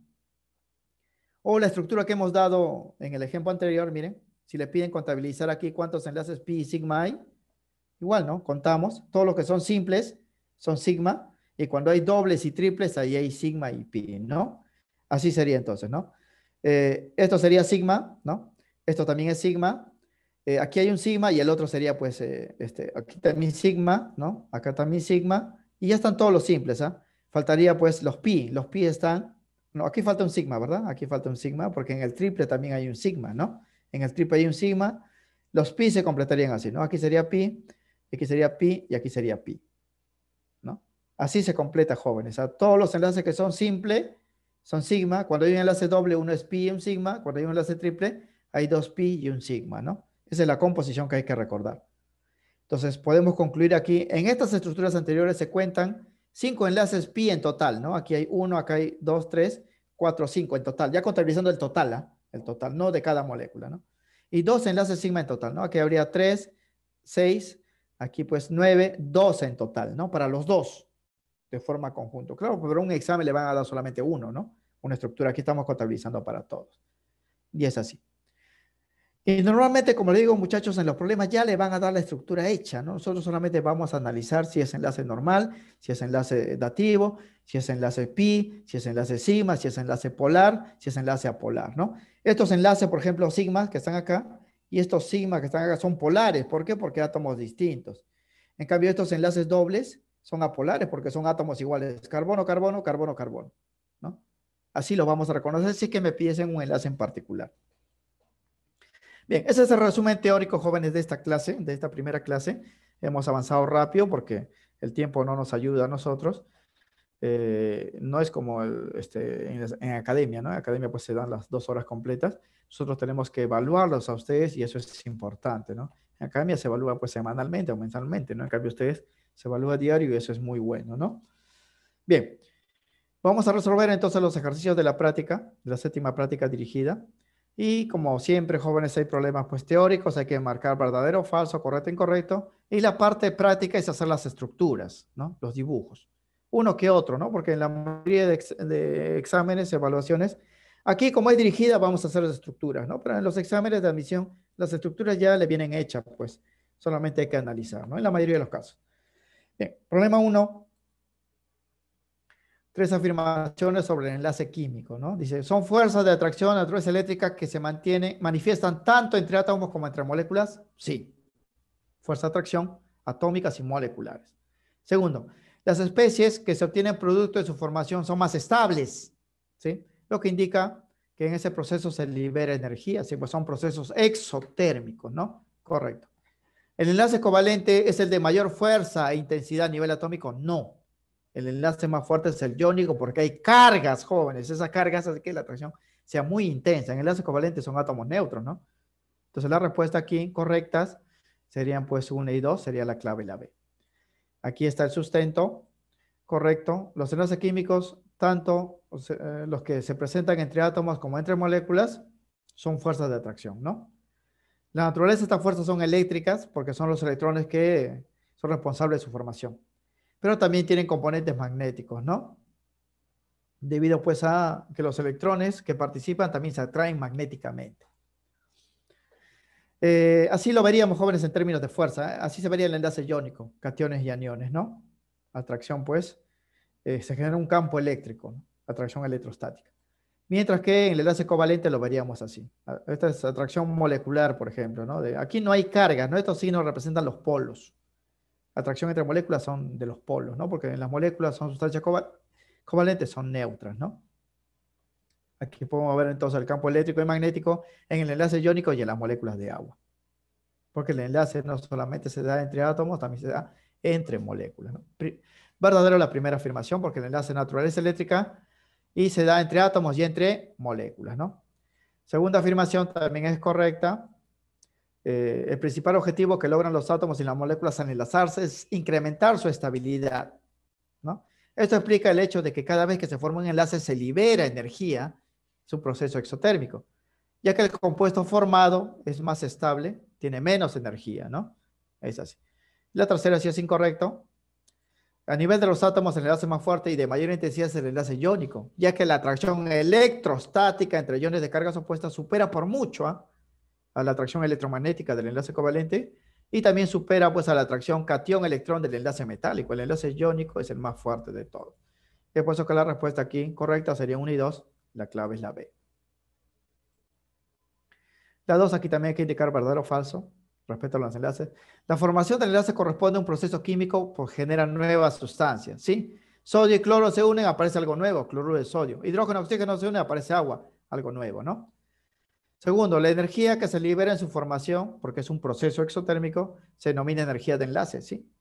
O la estructura que hemos dado en el ejemplo anterior, miren, si le piden contabilizar aquí cuántos enlaces pi y sigma hay, igual, ¿no? Contamos, todos los que son simples son sigma, y cuando hay dobles y triples, ahí hay sigma y pi, ¿no? Así sería entonces, ¿no? Eh, esto sería sigma, ¿no? Esto también es sigma. Eh, aquí hay un sigma y el otro sería, pues, eh, este, aquí también sigma, ¿no? Acá también sigma. Y ya están todos los simples, ¿ah? Faltaría pues los pi. Los pi están... No, aquí falta un sigma, ¿verdad? Aquí falta un sigma porque en el triple también hay un sigma, ¿no? En el triple hay un sigma. Los pi se completarían así, ¿no? Aquí sería pi, aquí sería pi y aquí sería pi. ¿No? Así se completa, jóvenes. ¿ah? Todos los enlaces que son simples son sigma. Cuando hay un enlace doble, uno es pi y un sigma. Cuando hay un enlace triple, hay dos pi y un sigma, ¿no? Esa es la composición que hay que recordar. Entonces, podemos concluir aquí, en estas estructuras anteriores se cuentan cinco enlaces pi en total, ¿no? Aquí hay uno, acá hay dos, tres, cuatro, cinco en total, ya contabilizando el total, ¿ah? el total, no de cada molécula, ¿no? Y dos enlaces sigma en total, ¿no? Aquí habría tres, seis, aquí pues nueve, dos en total, ¿no? Para los dos, de forma conjunto. Claro, pero un examen le van a dar solamente uno, ¿no? Una estructura, aquí estamos contabilizando para todos. Y es así. Y normalmente, como le digo, muchachos, en los problemas ya le van a dar la estructura hecha, ¿no? Nosotros solamente vamos a analizar si es enlace normal, si es enlace dativo, si es enlace pi, si es enlace sigma, si es enlace polar, si es enlace apolar, ¿no? Estos enlaces, por ejemplo, sigmas que están acá y estos sigmas que están acá son polares. ¿Por qué? Porque átomos distintos. En cambio, estos enlaces dobles son apolares porque son átomos iguales. Carbono, carbono, carbono, carbono, ¿no? Así lo vamos a reconocer si es que me piden un enlace en particular. Bien, ese es el resumen teórico, jóvenes, de esta clase, de esta primera clase. Hemos avanzado rápido porque el tiempo no nos ayuda a nosotros. Eh, no es como este, en, academia, ¿no? En academia pues se dan las dos horas completas. Nosotros tenemos que evaluarlos a ustedes y eso es importante, ¿no? En academia se evalúa pues semanalmente o mensualmente, ¿no? En cambio ustedes se evalúa diario y eso es muy bueno, ¿no? Bien, vamos a resolver entonces los ejercicios de la práctica, de la séptima práctica dirigida. Y como siempre, jóvenes, hay problemas pues teóricos, hay que marcar verdadero, falso, correcto, incorrecto. Y la parte práctica es hacer las estructuras, ¿no? Los dibujos. Uno que otro, ¿no? Porque en la mayoría de, exámenes, evaluaciones, aquí como es dirigida vamos a hacer las estructuras, ¿no? Pero en los exámenes de admisión, las estructuras ya le vienen hechas, pues. Solamente hay que analizar, ¿no? En la mayoría de los casos. Bien, problema uno, tres afirmaciones sobre el enlace químico, ¿no? Dice, son fuerzas de atracción a eléctrica que se mantienen, manifiestan tanto entre átomos como entre moléculas. Sí. Fuerza de atracción atómicas y moleculares. Segundo, las especies que se obtienen producto de su formación son más estables, ¿sí? Lo que indica que en ese proceso se libera energía, ¿sí? pues son procesos exotérmicos, ¿no? Correcto. ¿El enlace covalente es el de mayor fuerza e intensidad a nivel atómico? No el enlace más fuerte es el iónico porque hay cargas jóvenes. Esas cargas hacen que la atracción sea muy intensa. En enlaces covalentes son átomos neutros, ¿no? Entonces la respuesta aquí correctas serían pues 1 y 2, sería la clave y la B. Aquí está el sustento, correcto. Los enlaces químicos, tanto eh, los que se presentan entre átomos como entre moléculas, son fuerzas de atracción, ¿no? La naturaleza de estas fuerzas son eléctricas porque son los electrones que son responsables de su formación pero también tienen componentes magnéticos, ¿no? Debido pues a que los electrones que participan también se atraen magnéticamente. Eh, así lo veríamos, jóvenes, en términos de fuerza. ¿eh? Así se vería el enlace iónico, cationes y aniones, ¿no? Atracción, pues, eh, se genera un campo eléctrico, atracción electrostática. Mientras que en el enlace covalente lo veríamos así. Ah, esta es atracción molecular, por ejemplo, ¿no? aquí no hay cargas, ¿no? Estos signos representan los polos atracción entre moléculas son de los polos, ¿no? Porque en las moléculas son sustancias covalentes, son neutras, ¿no? Aquí podemos ver entonces el campo eléctrico y magnético en el enlace iónico y en las moléculas de agua. Porque el enlace no solamente se da entre átomos, también se da entre moléculas. ¿no? Verdadero la primera afirmación, porque el enlace natural es eléctrica y se da entre átomos y entre moléculas. ¿no? Segunda afirmación también es correcta, eh, el principal objetivo que logran los átomos y las moléculas al enlazarse es incrementar su estabilidad. ¿no? Esto explica el hecho de que cada vez que se forma un enlace se libera energía, es un proceso exotérmico, ya que el compuesto formado es más estable, tiene menos energía, ¿no? Es así. La tercera si es incorrecto. A nivel de los átomos, el enlace más fuerte y de mayor intensidad es el enlace iónico, ya que la atracción electrostática entre iones de cargas opuestas supera por mucho ¿ah? a la atracción electromagnética del enlace covalente y también supera pues a la atracción cation electrón del enlace metálico. El enlace iónico es el más fuerte de todos. Es por eso que la respuesta aquí correcta sería 1 y 2. La clave es la B. La 2 aquí también hay que indicar verdadero o falso respecto a los enlaces. La formación del enlace corresponde a un proceso químico que genera nuevas sustancias. ¿sí? Sodio y cloro se unen, aparece algo nuevo, cloruro de sodio. Hidrógeno y oxígeno se unen, aparece agua, algo nuevo, ¿no? Segundo, la energía que se libera en su formación, porque es un proceso exotérmico, se denomina energía de enlace, ¿sí?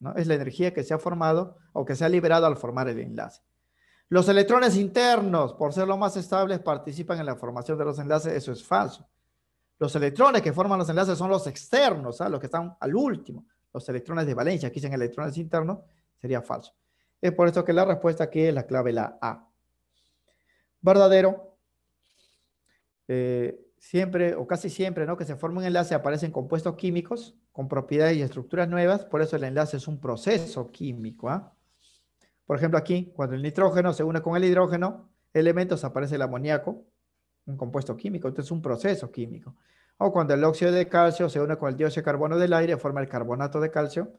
¿No? Es la energía que se ha formado o que se ha liberado al formar el enlace. Los electrones internos, por ser los más estables, participan en la formación de los enlaces, eso es falso. Los electrones que forman los enlaces son los externos, ¿ah? los que están al último. Los electrones de valencia, aquí dicen electrones internos, sería falso. Es por esto que la respuesta aquí es la clave la A. Verdadero, eh, siempre o casi siempre ¿no? que se forma un enlace aparecen compuestos químicos con propiedades y estructuras nuevas, por eso el enlace es un proceso químico. ¿ah? Por ejemplo aquí, cuando el nitrógeno se une con el hidrógeno, elementos aparece el amoníaco, un compuesto químico, entonces es un proceso químico. O cuando el óxido de calcio se une con el dióxido de carbono del aire, forma el carbonato de calcio,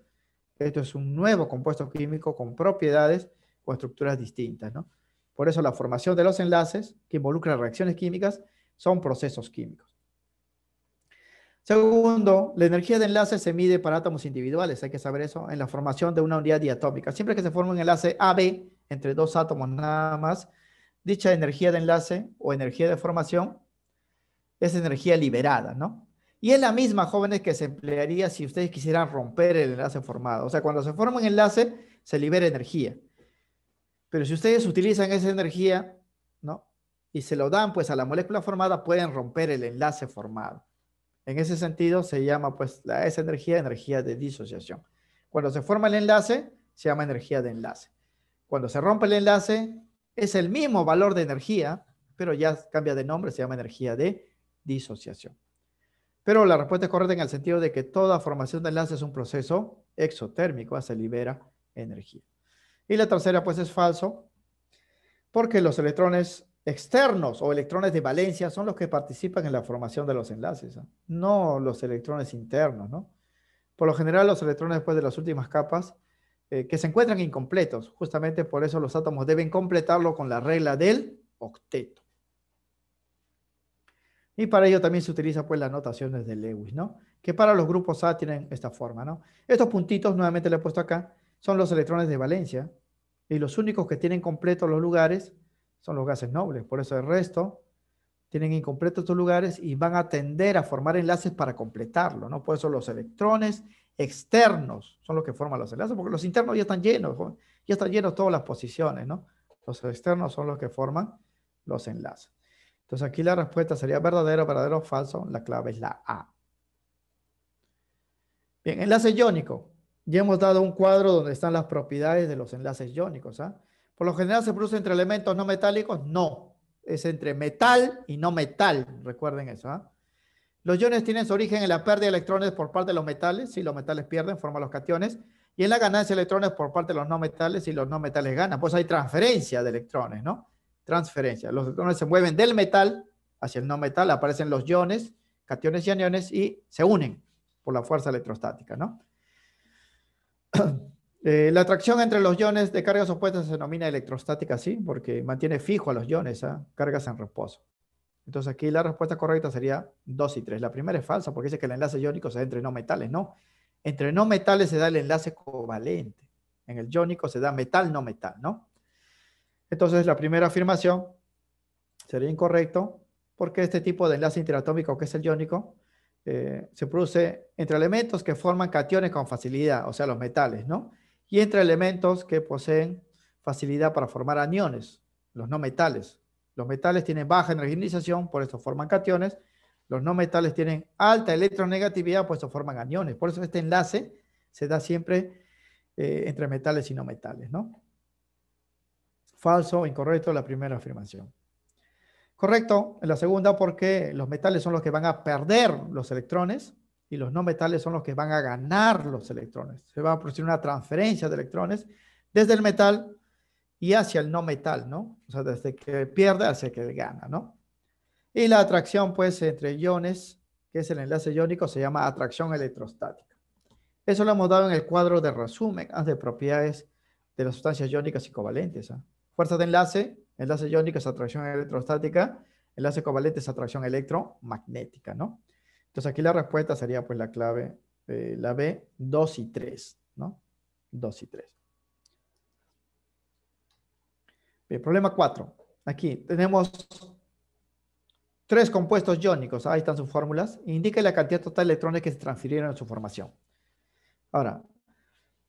esto es un nuevo compuesto químico con propiedades o estructuras distintas. ¿no? Por eso la formación de los enlaces que involucra reacciones químicas son procesos químicos. Segundo, la energía de enlace se mide para átomos individuales, hay que saber eso, en la formación de una unidad diatómica. Siempre que se forma un enlace AB entre dos átomos nada más, dicha energía de enlace o energía de formación es energía liberada, ¿no? Y es la misma, jóvenes, que se emplearía si ustedes quisieran romper el enlace formado. O sea, cuando se forma un enlace, se libera energía. Pero si ustedes utilizan esa energía, ¿no? y se lo dan pues a la molécula formada, pueden romper el enlace formado. En ese sentido se llama pues la, esa energía energía de disociación. Cuando se forma el enlace, se llama energía de enlace. Cuando se rompe el enlace, es el mismo valor de energía, pero ya cambia de nombre, se llama energía de disociación. Pero la respuesta es correcta en el sentido de que toda formación de enlace es un proceso exotérmico, se libera energía. Y la tercera pues es falso, porque los electrones externos o electrones de valencia son los que participan en la formación de los enlaces, ¿ah? ¿no? los electrones internos, ¿no? Por lo general, los electrones después de las últimas capas eh, que se encuentran incompletos, justamente por eso los átomos deben completarlo con la regla del octeto. Y para ello también se utiliza pues las notaciones de Lewis, ¿no? Que para los grupos A tienen esta forma, ¿no? Estos puntitos, nuevamente le he puesto acá, son los electrones de valencia y los únicos que tienen completos los lugares son los gases nobles. Por eso el resto tienen incompletos sus lugares y van a tender a formar enlaces para completarlo, ¿no? Por eso los electrones externos son los que forman los enlaces, porque los internos ya están llenos, ya están llenos todas las posiciones, ¿no? Los externos son los que forman los enlaces. Entonces aquí la respuesta sería verdadero, verdadero o falso. La clave es la A. Bien, enlace iónico. Ya hemos dado un cuadro donde están las propiedades de los enlaces iónicos. ¿ah? Por lo general se produce entre elementos no metálicos, no. Es entre metal y no metal, recuerden eso. ¿ah? Los iones tienen su origen en la pérdida de electrones por parte de los metales, si los metales pierden, forman los cationes, y en la ganancia de electrones por parte de los no metales, si los no metales ganan. Pues hay transferencia de electrones, ¿no? Transferencia. Los electrones se mueven del metal hacia el no metal, aparecen los iones, cationes y aniones, y se unen por la fuerza electrostática, ¿no? Eh, la atracción entre los iones de cargas opuestas se denomina electrostática, sí, porque mantiene fijo a los iones, a ¿ah? cargas en reposo. Entonces aquí la respuesta correcta sería 2 y 3. La primera es falsa porque dice que el enlace iónico se da entre no metales, no. Entre no metales se da el enlace covalente. En el iónico se da metal, no metal, ¿no? Entonces la primera afirmación sería incorrecto porque este tipo de enlace interatómico que es el iónico eh, se produce entre elementos que forman cationes con facilidad, o sea, los metales, ¿no? y entre elementos que poseen facilidad para formar aniones, los no metales. Los metales tienen baja energización, por eso forman cationes. Los no metales tienen alta electronegatividad, por eso forman aniones. Por eso este enlace se da siempre eh, entre metales y no metales, Falso, incorrecto, la primera afirmación. Correcto, en la segunda porque los metales son los que van a perder los electrones y los no metales son los que van a ganar los electrones. Se va a producir una transferencia de electrones desde el metal y hacia el no metal, ¿no? O sea, desde que pierde hacia que gana, ¿no? Y la atracción, pues, entre iones, que es el enlace iónico, se llama atracción electrostática. Eso lo hemos dado en el cuadro de resumen ¿ah? de propiedades de las sustancias iónicas y covalentes. ¿ah? Fuerza de enlace, enlace iónico es atracción electrostática, enlace covalente es atracción electromagnética, ¿no? Entonces aquí la respuesta sería pues la clave, eh, la B, 2 y 3, ¿no? 2 y 3. problema 4. Aquí tenemos tres compuestos iónicos. Ahí están sus fórmulas. Indica la cantidad total de electrones que se transfirieron en su formación. Ahora,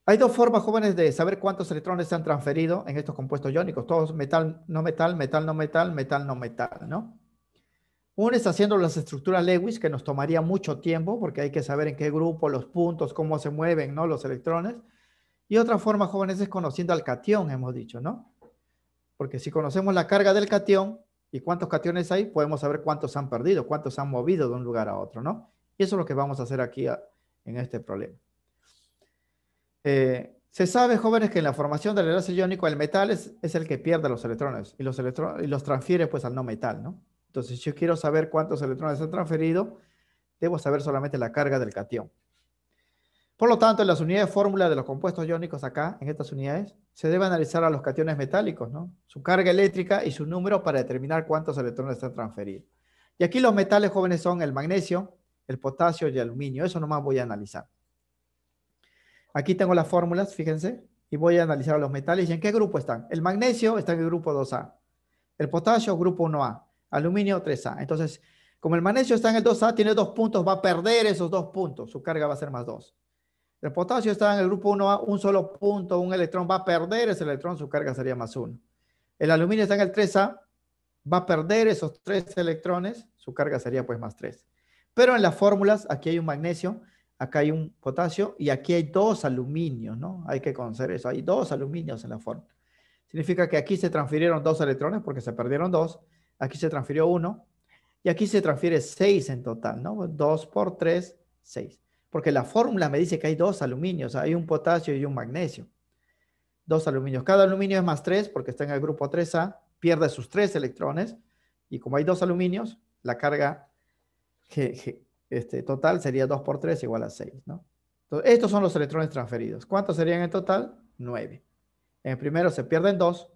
hay dos formas, jóvenes, de saber cuántos electrones se han transferido en estos compuestos iónicos. Todos metal, no metal, metal, no metal, metal, no metal, ¿no? Uno está haciendo las estructuras Lewis, que nos tomaría mucho tiempo porque hay que saber en qué grupo, los puntos, cómo se mueven ¿no? los electrones. Y otra forma, jóvenes, es conociendo al catión, hemos dicho, ¿no? Porque si conocemos la carga del catión y cuántos cationes hay, podemos saber cuántos han perdido, cuántos han movido de un lugar a otro, ¿no? Y eso es lo que vamos a hacer aquí en este problema. Eh, se sabe, jóvenes, que en la formación del enlace iónico el metal es, el que pierde los electrones y los, electrones y los transfiere pues al no metal, ¿no? Entonces, si yo quiero saber cuántos electrones han transferido, debo saber solamente la carga del catión. Por lo tanto, en las unidades de fórmula de los compuestos iónicos acá, en estas unidades, se debe analizar a los cationes metálicos, ¿no? Su carga eléctrica y su número para determinar cuántos electrones han transferidos. Y aquí los metales jóvenes son el magnesio, el potasio y el aluminio. Eso nomás voy a analizar. Aquí tengo las fórmulas, fíjense, y voy a analizar a los metales. ¿Y en qué grupo están? El magnesio está en el grupo 2A. El potasio, grupo 1A. Aluminio 3A. Entonces, como el magnesio está en el 2A, tiene dos puntos, va a perder esos dos puntos. Su carga va a ser más dos. El potasio está en el grupo 1A, un solo punto, un electrón va a perder ese electrón, su carga sería más uno. El aluminio está en el 3A, va a perder esos tres electrones, su carga sería pues más tres. Pero en las fórmulas, aquí hay un magnesio, acá hay un potasio y aquí hay dos aluminios, ¿no? Hay que conocer eso, hay dos aluminios en la fórmula. Significa que aquí se transfirieron dos electrones porque se perdieron dos Aquí se transfirió 1 y aquí se transfiere 6 en total, ¿no? 2 por 3, 6. Porque la fórmula me dice que hay dos aluminios, hay un potasio y un magnesio. Dos aluminios. Cada aluminio es más 3 porque está en el grupo 3A, pierde sus 3 electrones y como hay dos aluminios, la carga este, total sería 2 por 3 igual a 6, ¿no? Entonces, estos son los electrones transferidos. ¿Cuántos serían en total? 9. En el primero se pierden 2,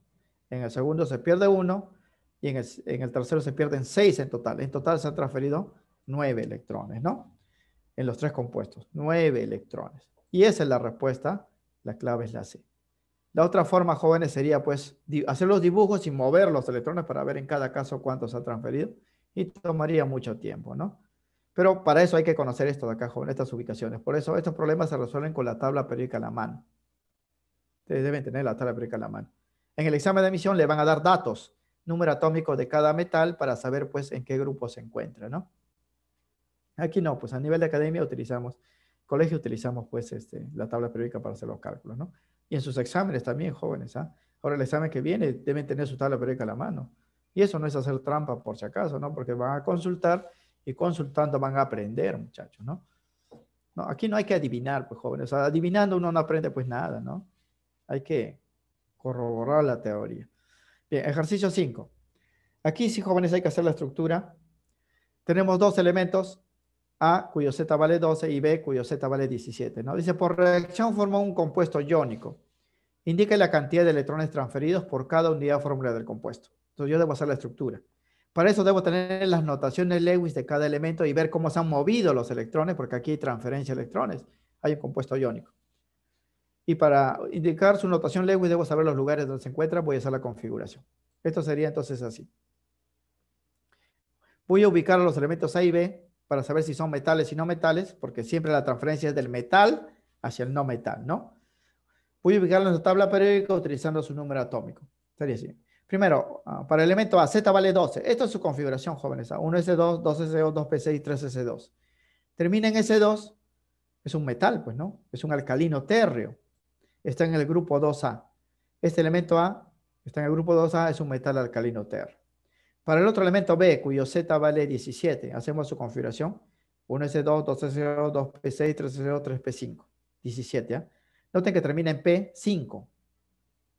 en el segundo se pierde 1 y en el, tercero se pierden seis en total. En total se han transferido nueve electrones, ¿no? En los tres compuestos, nueve electrones. Y esa es la respuesta, la clave es la C. La otra forma, jóvenes, sería pues hacer los dibujos y mover los electrones para ver en cada caso cuántos ha transferido. Y tomaría mucho tiempo, ¿no? Pero para eso hay que conocer esto de acá, jóvenes, estas ubicaciones. Por eso estos problemas se resuelven con la tabla periódica a la mano. Ustedes deben tener la tabla periódica a la mano. En el examen de emisión le van a dar datos número atómico de cada metal para saber pues en qué grupo se encuentra, ¿no? Aquí no, pues a nivel de academia utilizamos, colegio utilizamos pues este, la tabla periódica para hacer los cálculos, ¿no? Y en sus exámenes también, jóvenes, ¿ah? Ahora el examen que viene deben tener su tabla periódica a la mano. Y eso no es hacer trampa por si acaso, ¿no? Porque van a consultar y consultando van a aprender, muchachos, ¿no? no aquí no hay que adivinar, pues jóvenes. adivinando uno no aprende pues nada, ¿no? Hay que corroborar la teoría. Bien, ejercicio 5. Aquí sí, jóvenes, hay que hacer la estructura. Tenemos dos elementos, A cuyo Z vale 12 y B cuyo Z vale 17. ¿no? Dice, por reacción forma un compuesto iónico. Indica la cantidad de electrones transferidos por cada unidad fórmula del compuesto. Entonces yo debo hacer la estructura. Para eso debo tener las notaciones Lewis de cada elemento y ver cómo se han movido los electrones, porque aquí hay transferencia de electrones. Hay un compuesto iónico. Y para indicar su notación y debo saber los lugares donde se encuentra, voy a hacer la configuración. Esto sería entonces así. Voy a ubicar los elementos A y B para saber si son metales y no metales, porque siempre la transferencia es del metal hacia el no metal, ¿no? Voy a ubicarlo en la tabla periódica utilizando su número atómico. Sería así. Primero, ah, para el elemento A, Z vale 12. Esto es su configuración, jóvenes. 1 s 2SO, 2P6, 3S2. Termina en S2. Es un metal, pues, ¿no? Es un alcalino térreo está en el grupo 2A. Este elemento A está en el grupo 2A, es un metal alcalino TER. Para el otro elemento B, cuyo Z vale 17, hacemos su configuración. 1S2, 2S0, 2P6, 3S0, 3P5. 17, Noten que termina en P5.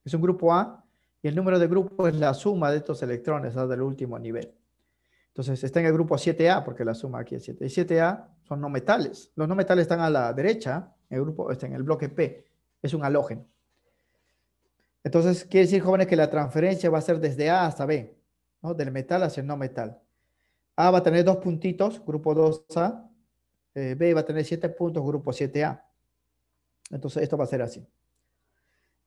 Es un grupo A y el número de grupo es la suma de estos electrones hasta ¿ah? del último nivel. Entonces está en el grupo 7A, porque la suma aquí es 7. Y 7A son no metales. Los no metales están a la derecha, ¿ah? el grupo está en el bloque P es un halógeno. Entonces, quiere decir, jóvenes, que la transferencia va a ser desde A hasta B, ¿no? Del metal hacia el no metal. A va a tener dos puntitos, grupo 2A. Eh, B va a tener siete puntos, grupo 7A. Entonces, esto va a ser así.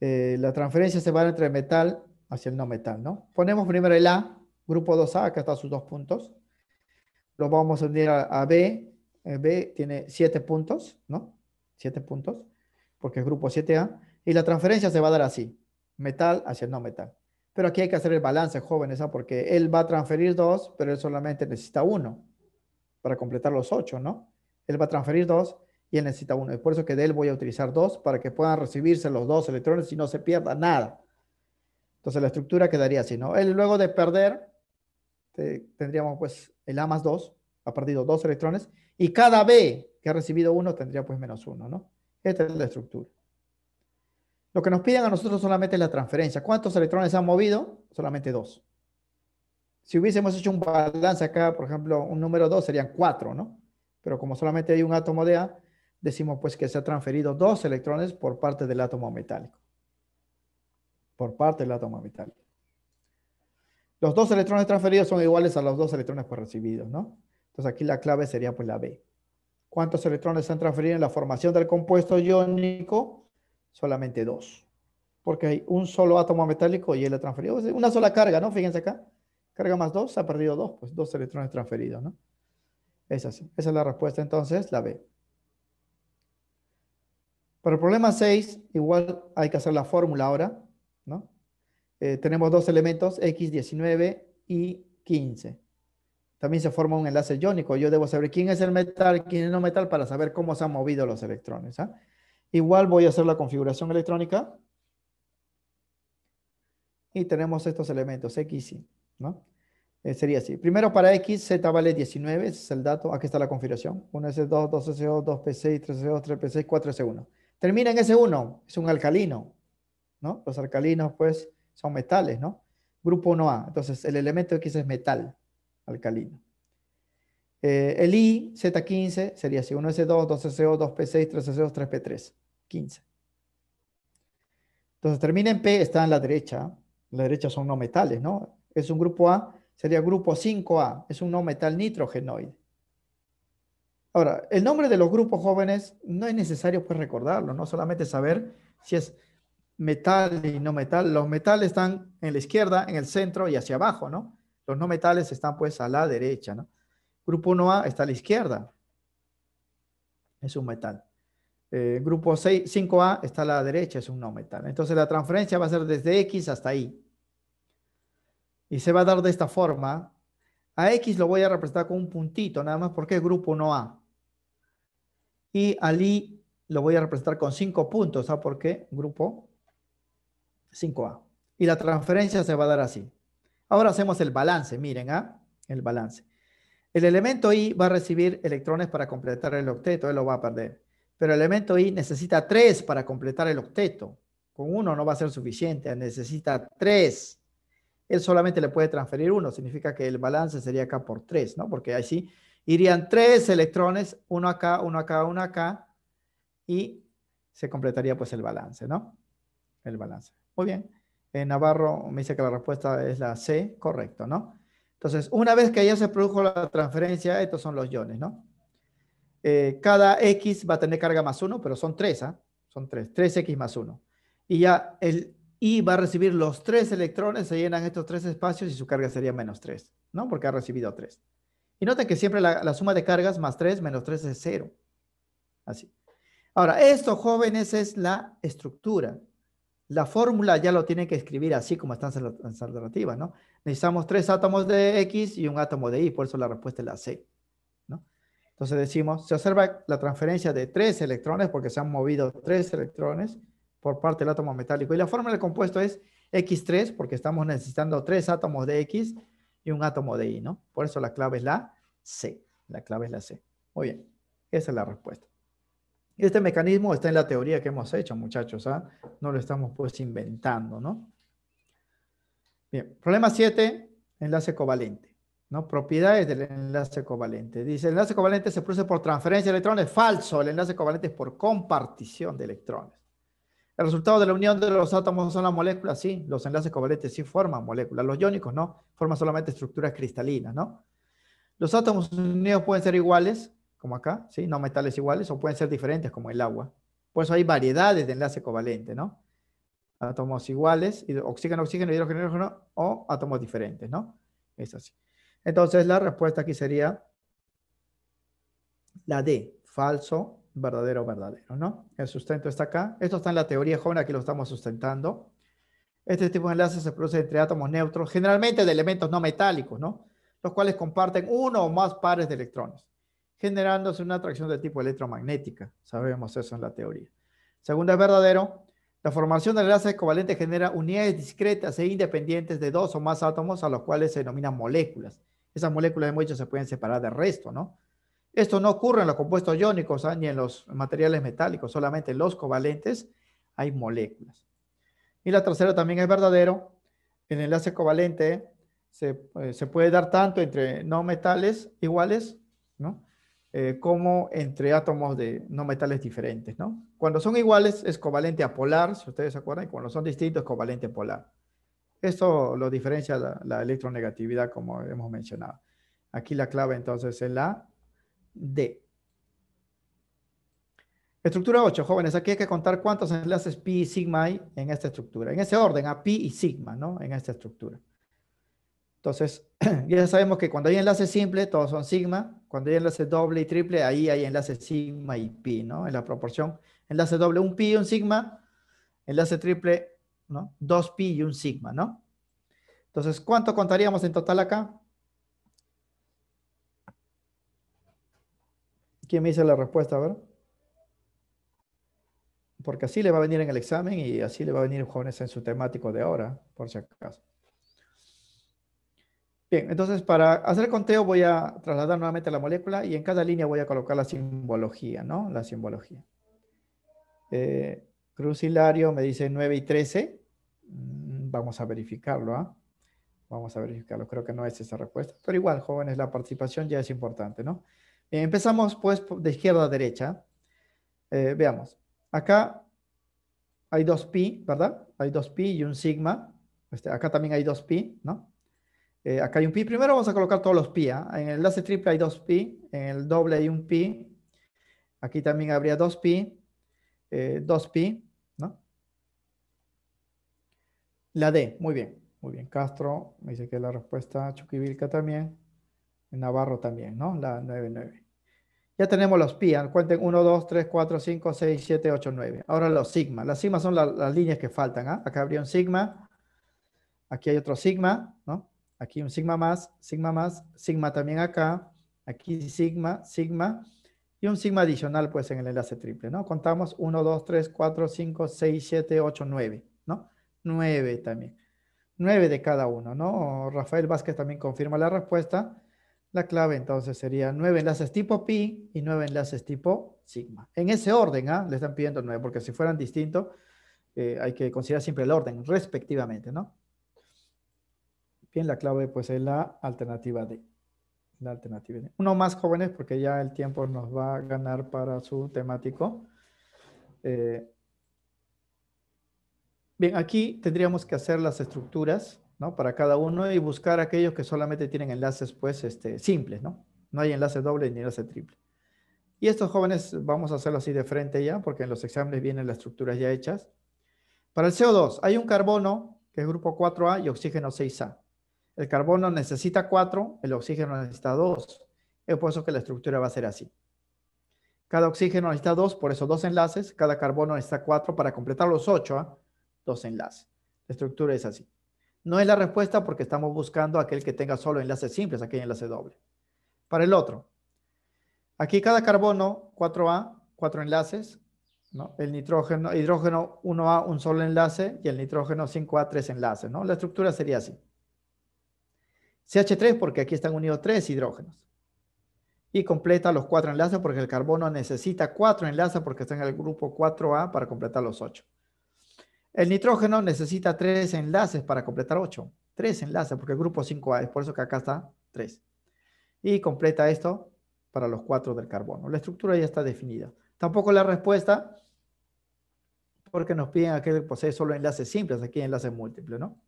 Eh, la transferencia se va entre el metal hacia el no metal, ¿no? Ponemos primero el A, grupo 2A, acá están sus dos puntos. Lo vamos a unir a, B. Eh, B tiene siete puntos, ¿no? Siete puntos porque es grupo 7A, y la transferencia se va a dar así, metal hacia no metal. Pero aquí hay que hacer el balance, jóvenes, ¿ah? porque él va a transferir dos, pero él solamente necesita uno para completar los ocho, ¿no? Él va a transferir dos y él necesita uno. Es por eso que de él voy a utilizar dos para que puedan recibirse los dos electrones y no se pierda nada. Entonces la estructura quedaría así, ¿no? Él luego de perder, tendríamos pues el A más 2, ha perdido dos electrones, y cada B que ha recibido uno tendría pues menos uno, ¿no? Esta es la estructura. Lo que nos piden a nosotros solamente es la transferencia. ¿Cuántos electrones se han movido? Solamente dos. Si hubiésemos hecho un balance acá, por ejemplo, un número dos serían cuatro, ¿no? Pero como solamente hay un átomo de A, decimos pues que se ha transferido dos electrones por parte del átomo metálico. Por parte del átomo metálico. Los dos electrones transferidos son iguales a los dos electrones recibidos, ¿no? Entonces aquí la clave sería pues la B. ¿Cuántos electrones se han transferido en la formación del compuesto iónico? Solamente dos. Porque hay un solo átomo metálico y él ha transferido. Una sola carga, ¿no? Fíjense acá. Carga más dos, se ha perdido dos. Pues dos electrones transferidos, ¿no? Esa es la respuesta entonces, la B. Para el problema 6, igual hay que hacer la fórmula ahora, ¿no? Eh, tenemos dos elementos, X19 y 15 también se forma un enlace iónico. Yo debo saber quién es el metal, quién es no metal para saber cómo se han movido los electrones. ¿ah? Igual voy a hacer la configuración electrónica. Y tenemos estos elementos, X y ¿no? Eh, sería así. Primero para X, Z vale 19, ese es el dato. Aquí está la configuración. 1S2, 2 s 2 2P6, 3 2 3 3P6, 4S1. Termina en S1, es un alcalino. ¿no? Los alcalinos, pues, son metales, ¿no? Grupo 1A. Entonces, el elemento X es metal alcalino. Eh, el I, Z15, sería así, 1 s 2 2 so 2P6, 3 so 3 3P3, 15. Entonces termina en P, está en la derecha. La derecha son no metales, ¿no? Es un grupo A, sería grupo 5A, es un no metal nitrogenoide. Ahora, el nombre de los grupos jóvenes no es necesario pues recordarlo, no solamente saber si es metal y no metal. Los metales están en la izquierda, en el centro y hacia abajo, ¿no? Los no metales están pues a la derecha, Grupo 1A está a la izquierda. Es un metal. Eh, grupo 6, 5A está a la derecha, es un no metal. Entonces la transferencia va a ser desde X hasta Y. Y se va a dar de esta forma. A X lo voy a representar con un puntito, nada más porque es grupo 1A. Y al I lo voy a representar con 5 puntos, ¿sabes por qué? Grupo 5A. Y la transferencia se va a dar así. Ahora hacemos el balance, miren, ¿ah? El balance. El elemento I va a recibir electrones para completar el octeto, él lo va a perder. Pero el elemento I necesita tres para completar el octeto. Con uno no va a ser suficiente, necesita tres. Él solamente le puede transferir uno, significa que el balance sería acá por tres, ¿no? Porque así irían tres electrones, uno acá, uno acá, uno acá, y se completaría pues el balance, ¿no? El balance. Muy bien. Navarro me dice que la respuesta es la C, correcto, ¿no? Entonces, una vez que ya se produjo la transferencia, estos son los iones, ¿no? Eh, cada X va a tener carga más uno, pero son tres, ¿ah? Son tres, 3X más 1. Y ya el Y va a recibir los tres electrones, se llenan estos tres espacios y su carga sería menos tres, ¿no? Porque ha recibido tres. Y noten que siempre la, la suma de cargas más tres menos tres es cero. Así. Ahora, esto, jóvenes, es la estructura la fórmula ya lo tiene que escribir así como está en alternativa, ¿no? Necesitamos tres átomos de X y un átomo de Y, por eso la respuesta es la C, ¿no? Entonces decimos, se observa la transferencia de tres electrones porque se han movido tres electrones por parte del átomo metálico. Y la fórmula del compuesto es X3 porque estamos necesitando tres átomos de X y un átomo de Y, ¿no? Por eso la clave es la C. La clave es la C. Muy bien, esa es la respuesta. Este mecanismo está en la teoría que hemos hecho, muchachos, ¿ah? no lo estamos pues inventando, ¿no? Bien, problema 7, enlace covalente, ¿no? Propiedades del enlace covalente. Dice, el enlace covalente se produce por transferencia de electrones, falso, el enlace covalente es por compartición de electrones. El resultado de la unión de los átomos son las moléculas, sí, los enlaces covalentes sí forman moléculas, los iónicos no, forman solamente estructuras cristalinas, ¿no? Los átomos unidos pueden ser iguales, como acá, ¿sí? No metales iguales o pueden ser diferentes, como el agua. Por eso hay variedades de enlace covalente, ¿no? Átomos iguales, oxígeno, oxígeno, hidrógeno, hidrógeno o átomos diferentes, ¿no? Es así. Entonces la respuesta aquí sería la D, falso, verdadero, verdadero, ¿no? El sustento está acá. Esto está en la teoría joven, aquí lo estamos sustentando. Este tipo de enlaces se produce entre átomos neutros, generalmente de elementos no metálicos, ¿no? Los cuales comparten uno o más pares de electrones generándose una atracción de tipo electromagnética. Sabemos eso en la teoría. Segundo es verdadero. La formación de enlaces covalentes genera unidades discretas e independientes de dos o más átomos a los cuales se denominan moléculas. Esas moléculas de muchos se pueden separar del resto, ¿no? Esto no ocurre en los compuestos iónicos ¿ah? ni en los materiales metálicos, solamente en los covalentes hay moléculas. Y la tercera también es verdadero. El enlace covalente se, eh, se puede dar tanto entre no metales iguales, ¿no? Eh, como entre átomos de no metales diferentes, ¿no? Cuando son iguales es covalente a polar si ustedes se acuerdan, y cuando son distintos es covalente polar. Esto lo diferencia la, electronegatividad, como hemos mencionado. Aquí la clave entonces es la D. Estructura 8, jóvenes, aquí hay que contar cuántos enlaces pi y sigma hay en esta estructura. En ese orden, a pi y sigma, ¿no? En esta estructura. Entonces, ya sabemos que cuando hay enlace simple, todos son sigma. Cuando hay enlace doble y triple, ahí hay enlace sigma y pi, ¿no? En la proporción. Enlace doble, un pi y un sigma. Enlace triple, ¿no? Dos pi y un sigma, ¿no? Entonces, ¿cuánto contaríamos en total acá? ¿Quién me dice la respuesta? A ver. Porque así le va a venir en el examen y así le va a venir jóvenes en su temático de ahora, por si acaso. Bien, entonces para hacer el conteo voy a trasladar nuevamente la molécula y en cada línea voy a colocar la simbología, ¿no? La simbología. Eh, crucilario me dice 9 y 13. Mm, vamos a verificarlo, ¿ah? Vamos a verificarlo. Creo que no es esa respuesta. Pero igual, jóvenes, la participación ya es importante, ¿no? empezamos pues de izquierda a derecha. Eh, veamos. Acá hay dos pi, ¿verdad? Hay dos pi y un sigma. Este, acá también hay dos pi, ¿no? Eh, acá hay un pi. Primero vamos a colocar todos los pi. ¿ah? En el enlace triple hay dos pi. En el doble hay un pi. Aquí también habría dos pi. Eh, dos pi. ¿no? La D. Muy bien. Muy bien. Castro me dice que la respuesta. Chuquibilca también. Navarro también. ¿no? La 99. Ya tenemos los pi. ¿ah? Cuenten 1, 2, 3, 4, 5, 6, 7, 8, 9. Ahora los sigma. Las sigmas son las líneas que faltan. ¿ah? Acá habría un sigma. Aquí hay otro sigma. ¿no? Aquí un sigma más, sigma más, sigma también acá. Aquí sigma, sigma. Y un sigma adicional pues en el enlace triple, ¿no? Contamos 1, 2, 3, 4, 5, 6, 7, 8, 9, ¿no? 9 también. 9 de cada uno, ¿no? Rafael Vázquez también confirma la respuesta. La clave entonces sería 9 enlaces tipo pi y 9 enlaces tipo sigma. En ese orden, ¿ah? Le están pidiendo 9, porque si fueran distintos, eh, hay que considerar siempre el orden respectivamente, ¿no? Bien, la clave pues es la alternativa D. La alternativa Uno más jóvenes porque ya el tiempo nos va a ganar para su temático. Eh, bien, aquí tendríamos que hacer las estructuras ¿no? para cada uno y buscar aquellos que solamente tienen enlaces pues este, simples. ¿no? no hay enlace doble ni enlace triple. Y estos jóvenes vamos a hacerlo así de frente ya, porque en los exámenes vienen las estructuras ya hechas. Para el CO2, hay un carbono, que es grupo 4A, y oxígeno 6A. El carbono necesita 4, el oxígeno necesita 2. Es por eso que la estructura va a ser así. Cada oxígeno necesita 2, por eso dos enlaces. Cada carbono necesita 4 para completar los 8, ¿ah? dos enlaces. La estructura es así. No es la respuesta porque estamos buscando aquel que tenga solo enlaces simples, aquel enlace doble. Para el otro, aquí cada carbono, 4A, 4 enlaces, El nitrógeno, hidrógeno 1A, un solo enlace, y el nitrógeno 5A, 3 enlaces, ¿no? La estructura sería así. CH3 porque aquí están unidos tres hidrógenos. Y completa los cuatro enlaces porque el carbono necesita cuatro enlaces porque está en el grupo 4A para completar los ocho. El nitrógeno necesita tres enlaces para completar ocho. Tres enlaces porque el grupo 5A es por eso que acá está tres. Y completa esto para los cuatro del carbono. La estructura ya está definida. Tampoco la respuesta porque nos piden aquel que pues, posee solo enlaces simples, aquí enlaces múltiples, ¿no?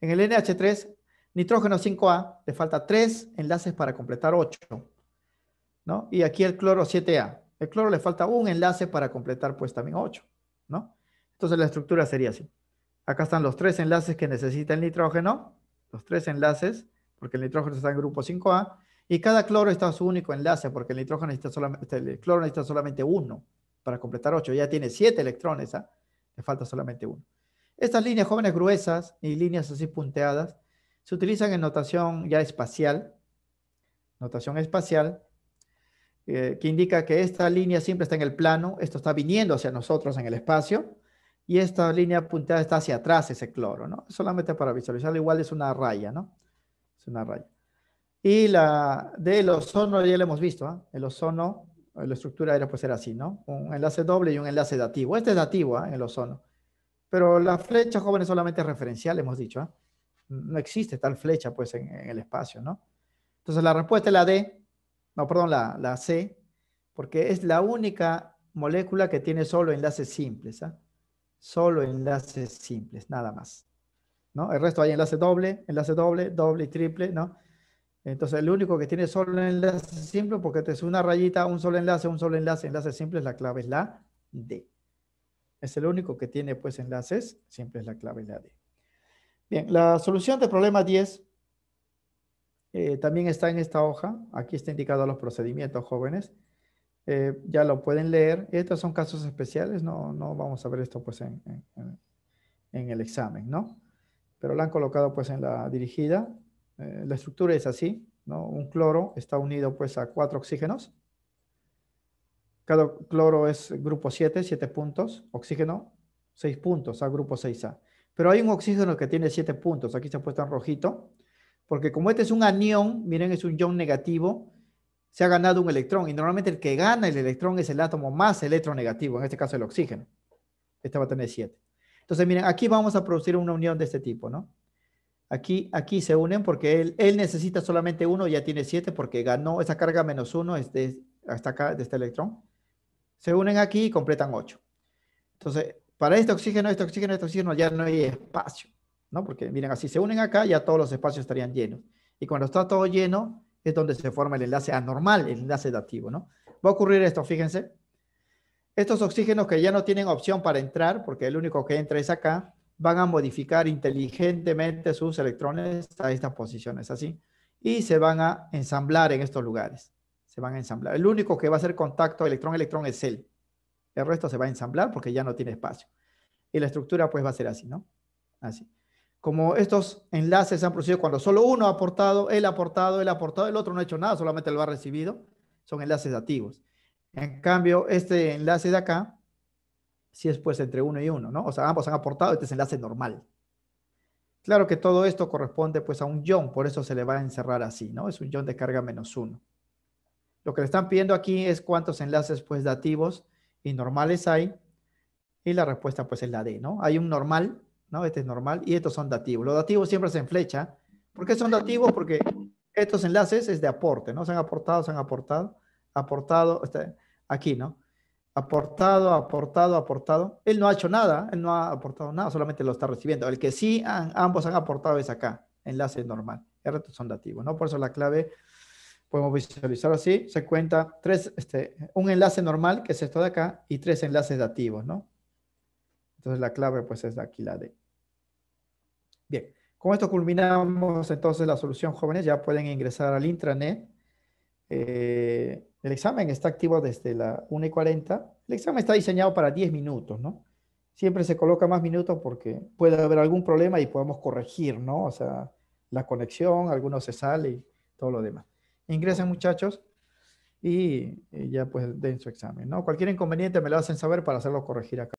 En el NH3 Nitrógeno 5A, le falta tres enlaces para completar 8. ¿no? Y aquí el cloro 7A. El cloro le falta un enlace para completar pues también 8. ¿no? Entonces la estructura sería así. Acá están los tres enlaces que necesita el nitrógeno. Los tres enlaces, porque el nitrógeno está en grupo 5A. Y cada cloro está a su único enlace, porque el nitrógeno necesita solamente, este, el cloro necesita solamente uno para completar 8. Ya tiene 7 electrones, ¿ah? le falta solamente uno. Estas líneas jóvenes gruesas y líneas así punteadas se utilizan en notación ya espacial, notación espacial, eh, que indica que esta línea siempre está en el plano, esto está viniendo hacia nosotros en el espacio, y esta línea punteada está hacia atrás, ese cloro, ¿no? Solamente para visualizarlo, igual es una raya, ¿no? Es una raya. Y la del ozono ya lo hemos visto, ¿ah? El ozono, eh, la estructura era pues era así, ¿no? Un enlace doble y un enlace dativo. Este es dativo, ¿ah? En El ozono. Pero la flecha, jóvenes, solamente referencial, hemos dicho, ¿ah? No existe tal flecha pues en, el espacio, ¿no? Entonces la respuesta es la D, no, perdón, la, la C, porque es la única molécula que tiene solo enlaces simples, ¿ah? Solo enlaces simples, nada más. ¿No? El resto hay enlace doble, enlace doble, doble y triple, ¿no? Entonces, el único que tiene solo enlace simple, porque te es una rayita, un solo enlace, un solo enlace, enlace simple, la clave es la D. Es el único que tiene, pues, enlaces simples, la clave es la D la solución del problema 10 eh, también está en esta hoja. Aquí está indicado los procedimientos, jóvenes. Eh, ya lo pueden leer. Estos son casos especiales. No, no vamos a ver esto pues en, el examen, ¿no? Pero la han colocado pues en la dirigida. Eh, la estructura es así, ¿no? Un cloro está unido pues a cuatro oxígenos. Cada cloro es grupo 7, 7 puntos. Oxígeno, 6 puntos a grupo 6A. Pero hay un oxígeno que tiene 7 puntos. Aquí se ha puesto en rojito. Porque como este es un anión, miren, es un ion negativo, se ha ganado un electrón. Y normalmente el que gana el electrón es el átomo más electronegativo, en este caso el oxígeno. Este va a tener siete Entonces, miren, aquí vamos a producir una unión de este tipo, ¿no? Aquí, aquí se unen porque él, necesita solamente uno, ya tiene siete porque ganó esa carga menos uno este, hasta acá de este electrón. Se unen aquí y completan 8. Entonces, para este oxígeno, este oxígeno, este oxígeno, ya no hay espacio, ¿no? Porque miren, así se unen acá, ya todos los espacios estarían llenos. Y cuando está todo lleno, es donde se forma el enlace anormal, el enlace dativo, ¿no? Va a ocurrir esto, fíjense. Estos oxígenos que ya no tienen opción para entrar, porque el único que entra es acá, van a modificar inteligentemente sus electrones a estas posiciones, así. Y se van a ensamblar en estos lugares. Se van a ensamblar. El único que va a hacer contacto electrón-electrón es él. El resto se va a ensamblar porque ya no tiene espacio. Y la estructura pues va a ser así, ¿no? Así. Como estos enlaces han producido cuando solo uno ha aportado, él ha aportado, él ha aportado, el otro no ha hecho nada, solamente lo ha recibido, son enlaces dativos. En cambio, este enlace de acá, si es pues entre uno y uno, ¿no? O sea, ambos han aportado, este es enlace normal. Claro que todo esto corresponde pues a un yon, por eso se le va a encerrar así, ¿no? Es un yon de carga menos uno. Lo que le están pidiendo aquí es cuántos enlaces pues dativos y normales hay, y la respuesta pues es la D, ¿no? Hay un normal, ¿no? Este es normal y estos son dativos. Los dativos siempre se en flecha. ¿Por qué son dativos? Porque estos enlaces es de aporte, ¿no? Se han aportado, se han aportado, aportado, este, aquí, ¿no? Aportado, aportado, aportado. Él no ha hecho nada, él no ha aportado nada, solamente lo está recibiendo. El que sí, ambos han aportado es acá, enlace normal. El son dativos, ¿no? Por eso la clave podemos visualizar así, se cuenta tres, este, un enlace normal, que es esto de acá, y tres enlaces dativos, ¿no? Entonces la clave pues es aquí la D. Bien, con esto culminamos entonces la solución, jóvenes, ya pueden ingresar al intranet. Eh, el examen está activo desde la 1 y 40. El examen está diseñado para 10 minutos, ¿no? Siempre se coloca más minutos porque puede haber algún problema y podemos corregir, ¿no? O sea, la conexión, alguno se sale y todo lo demás. Ingresen muchachos y, ya pues den su examen. ¿no? Cualquier inconveniente me lo hacen saber para hacerlo corregir acá.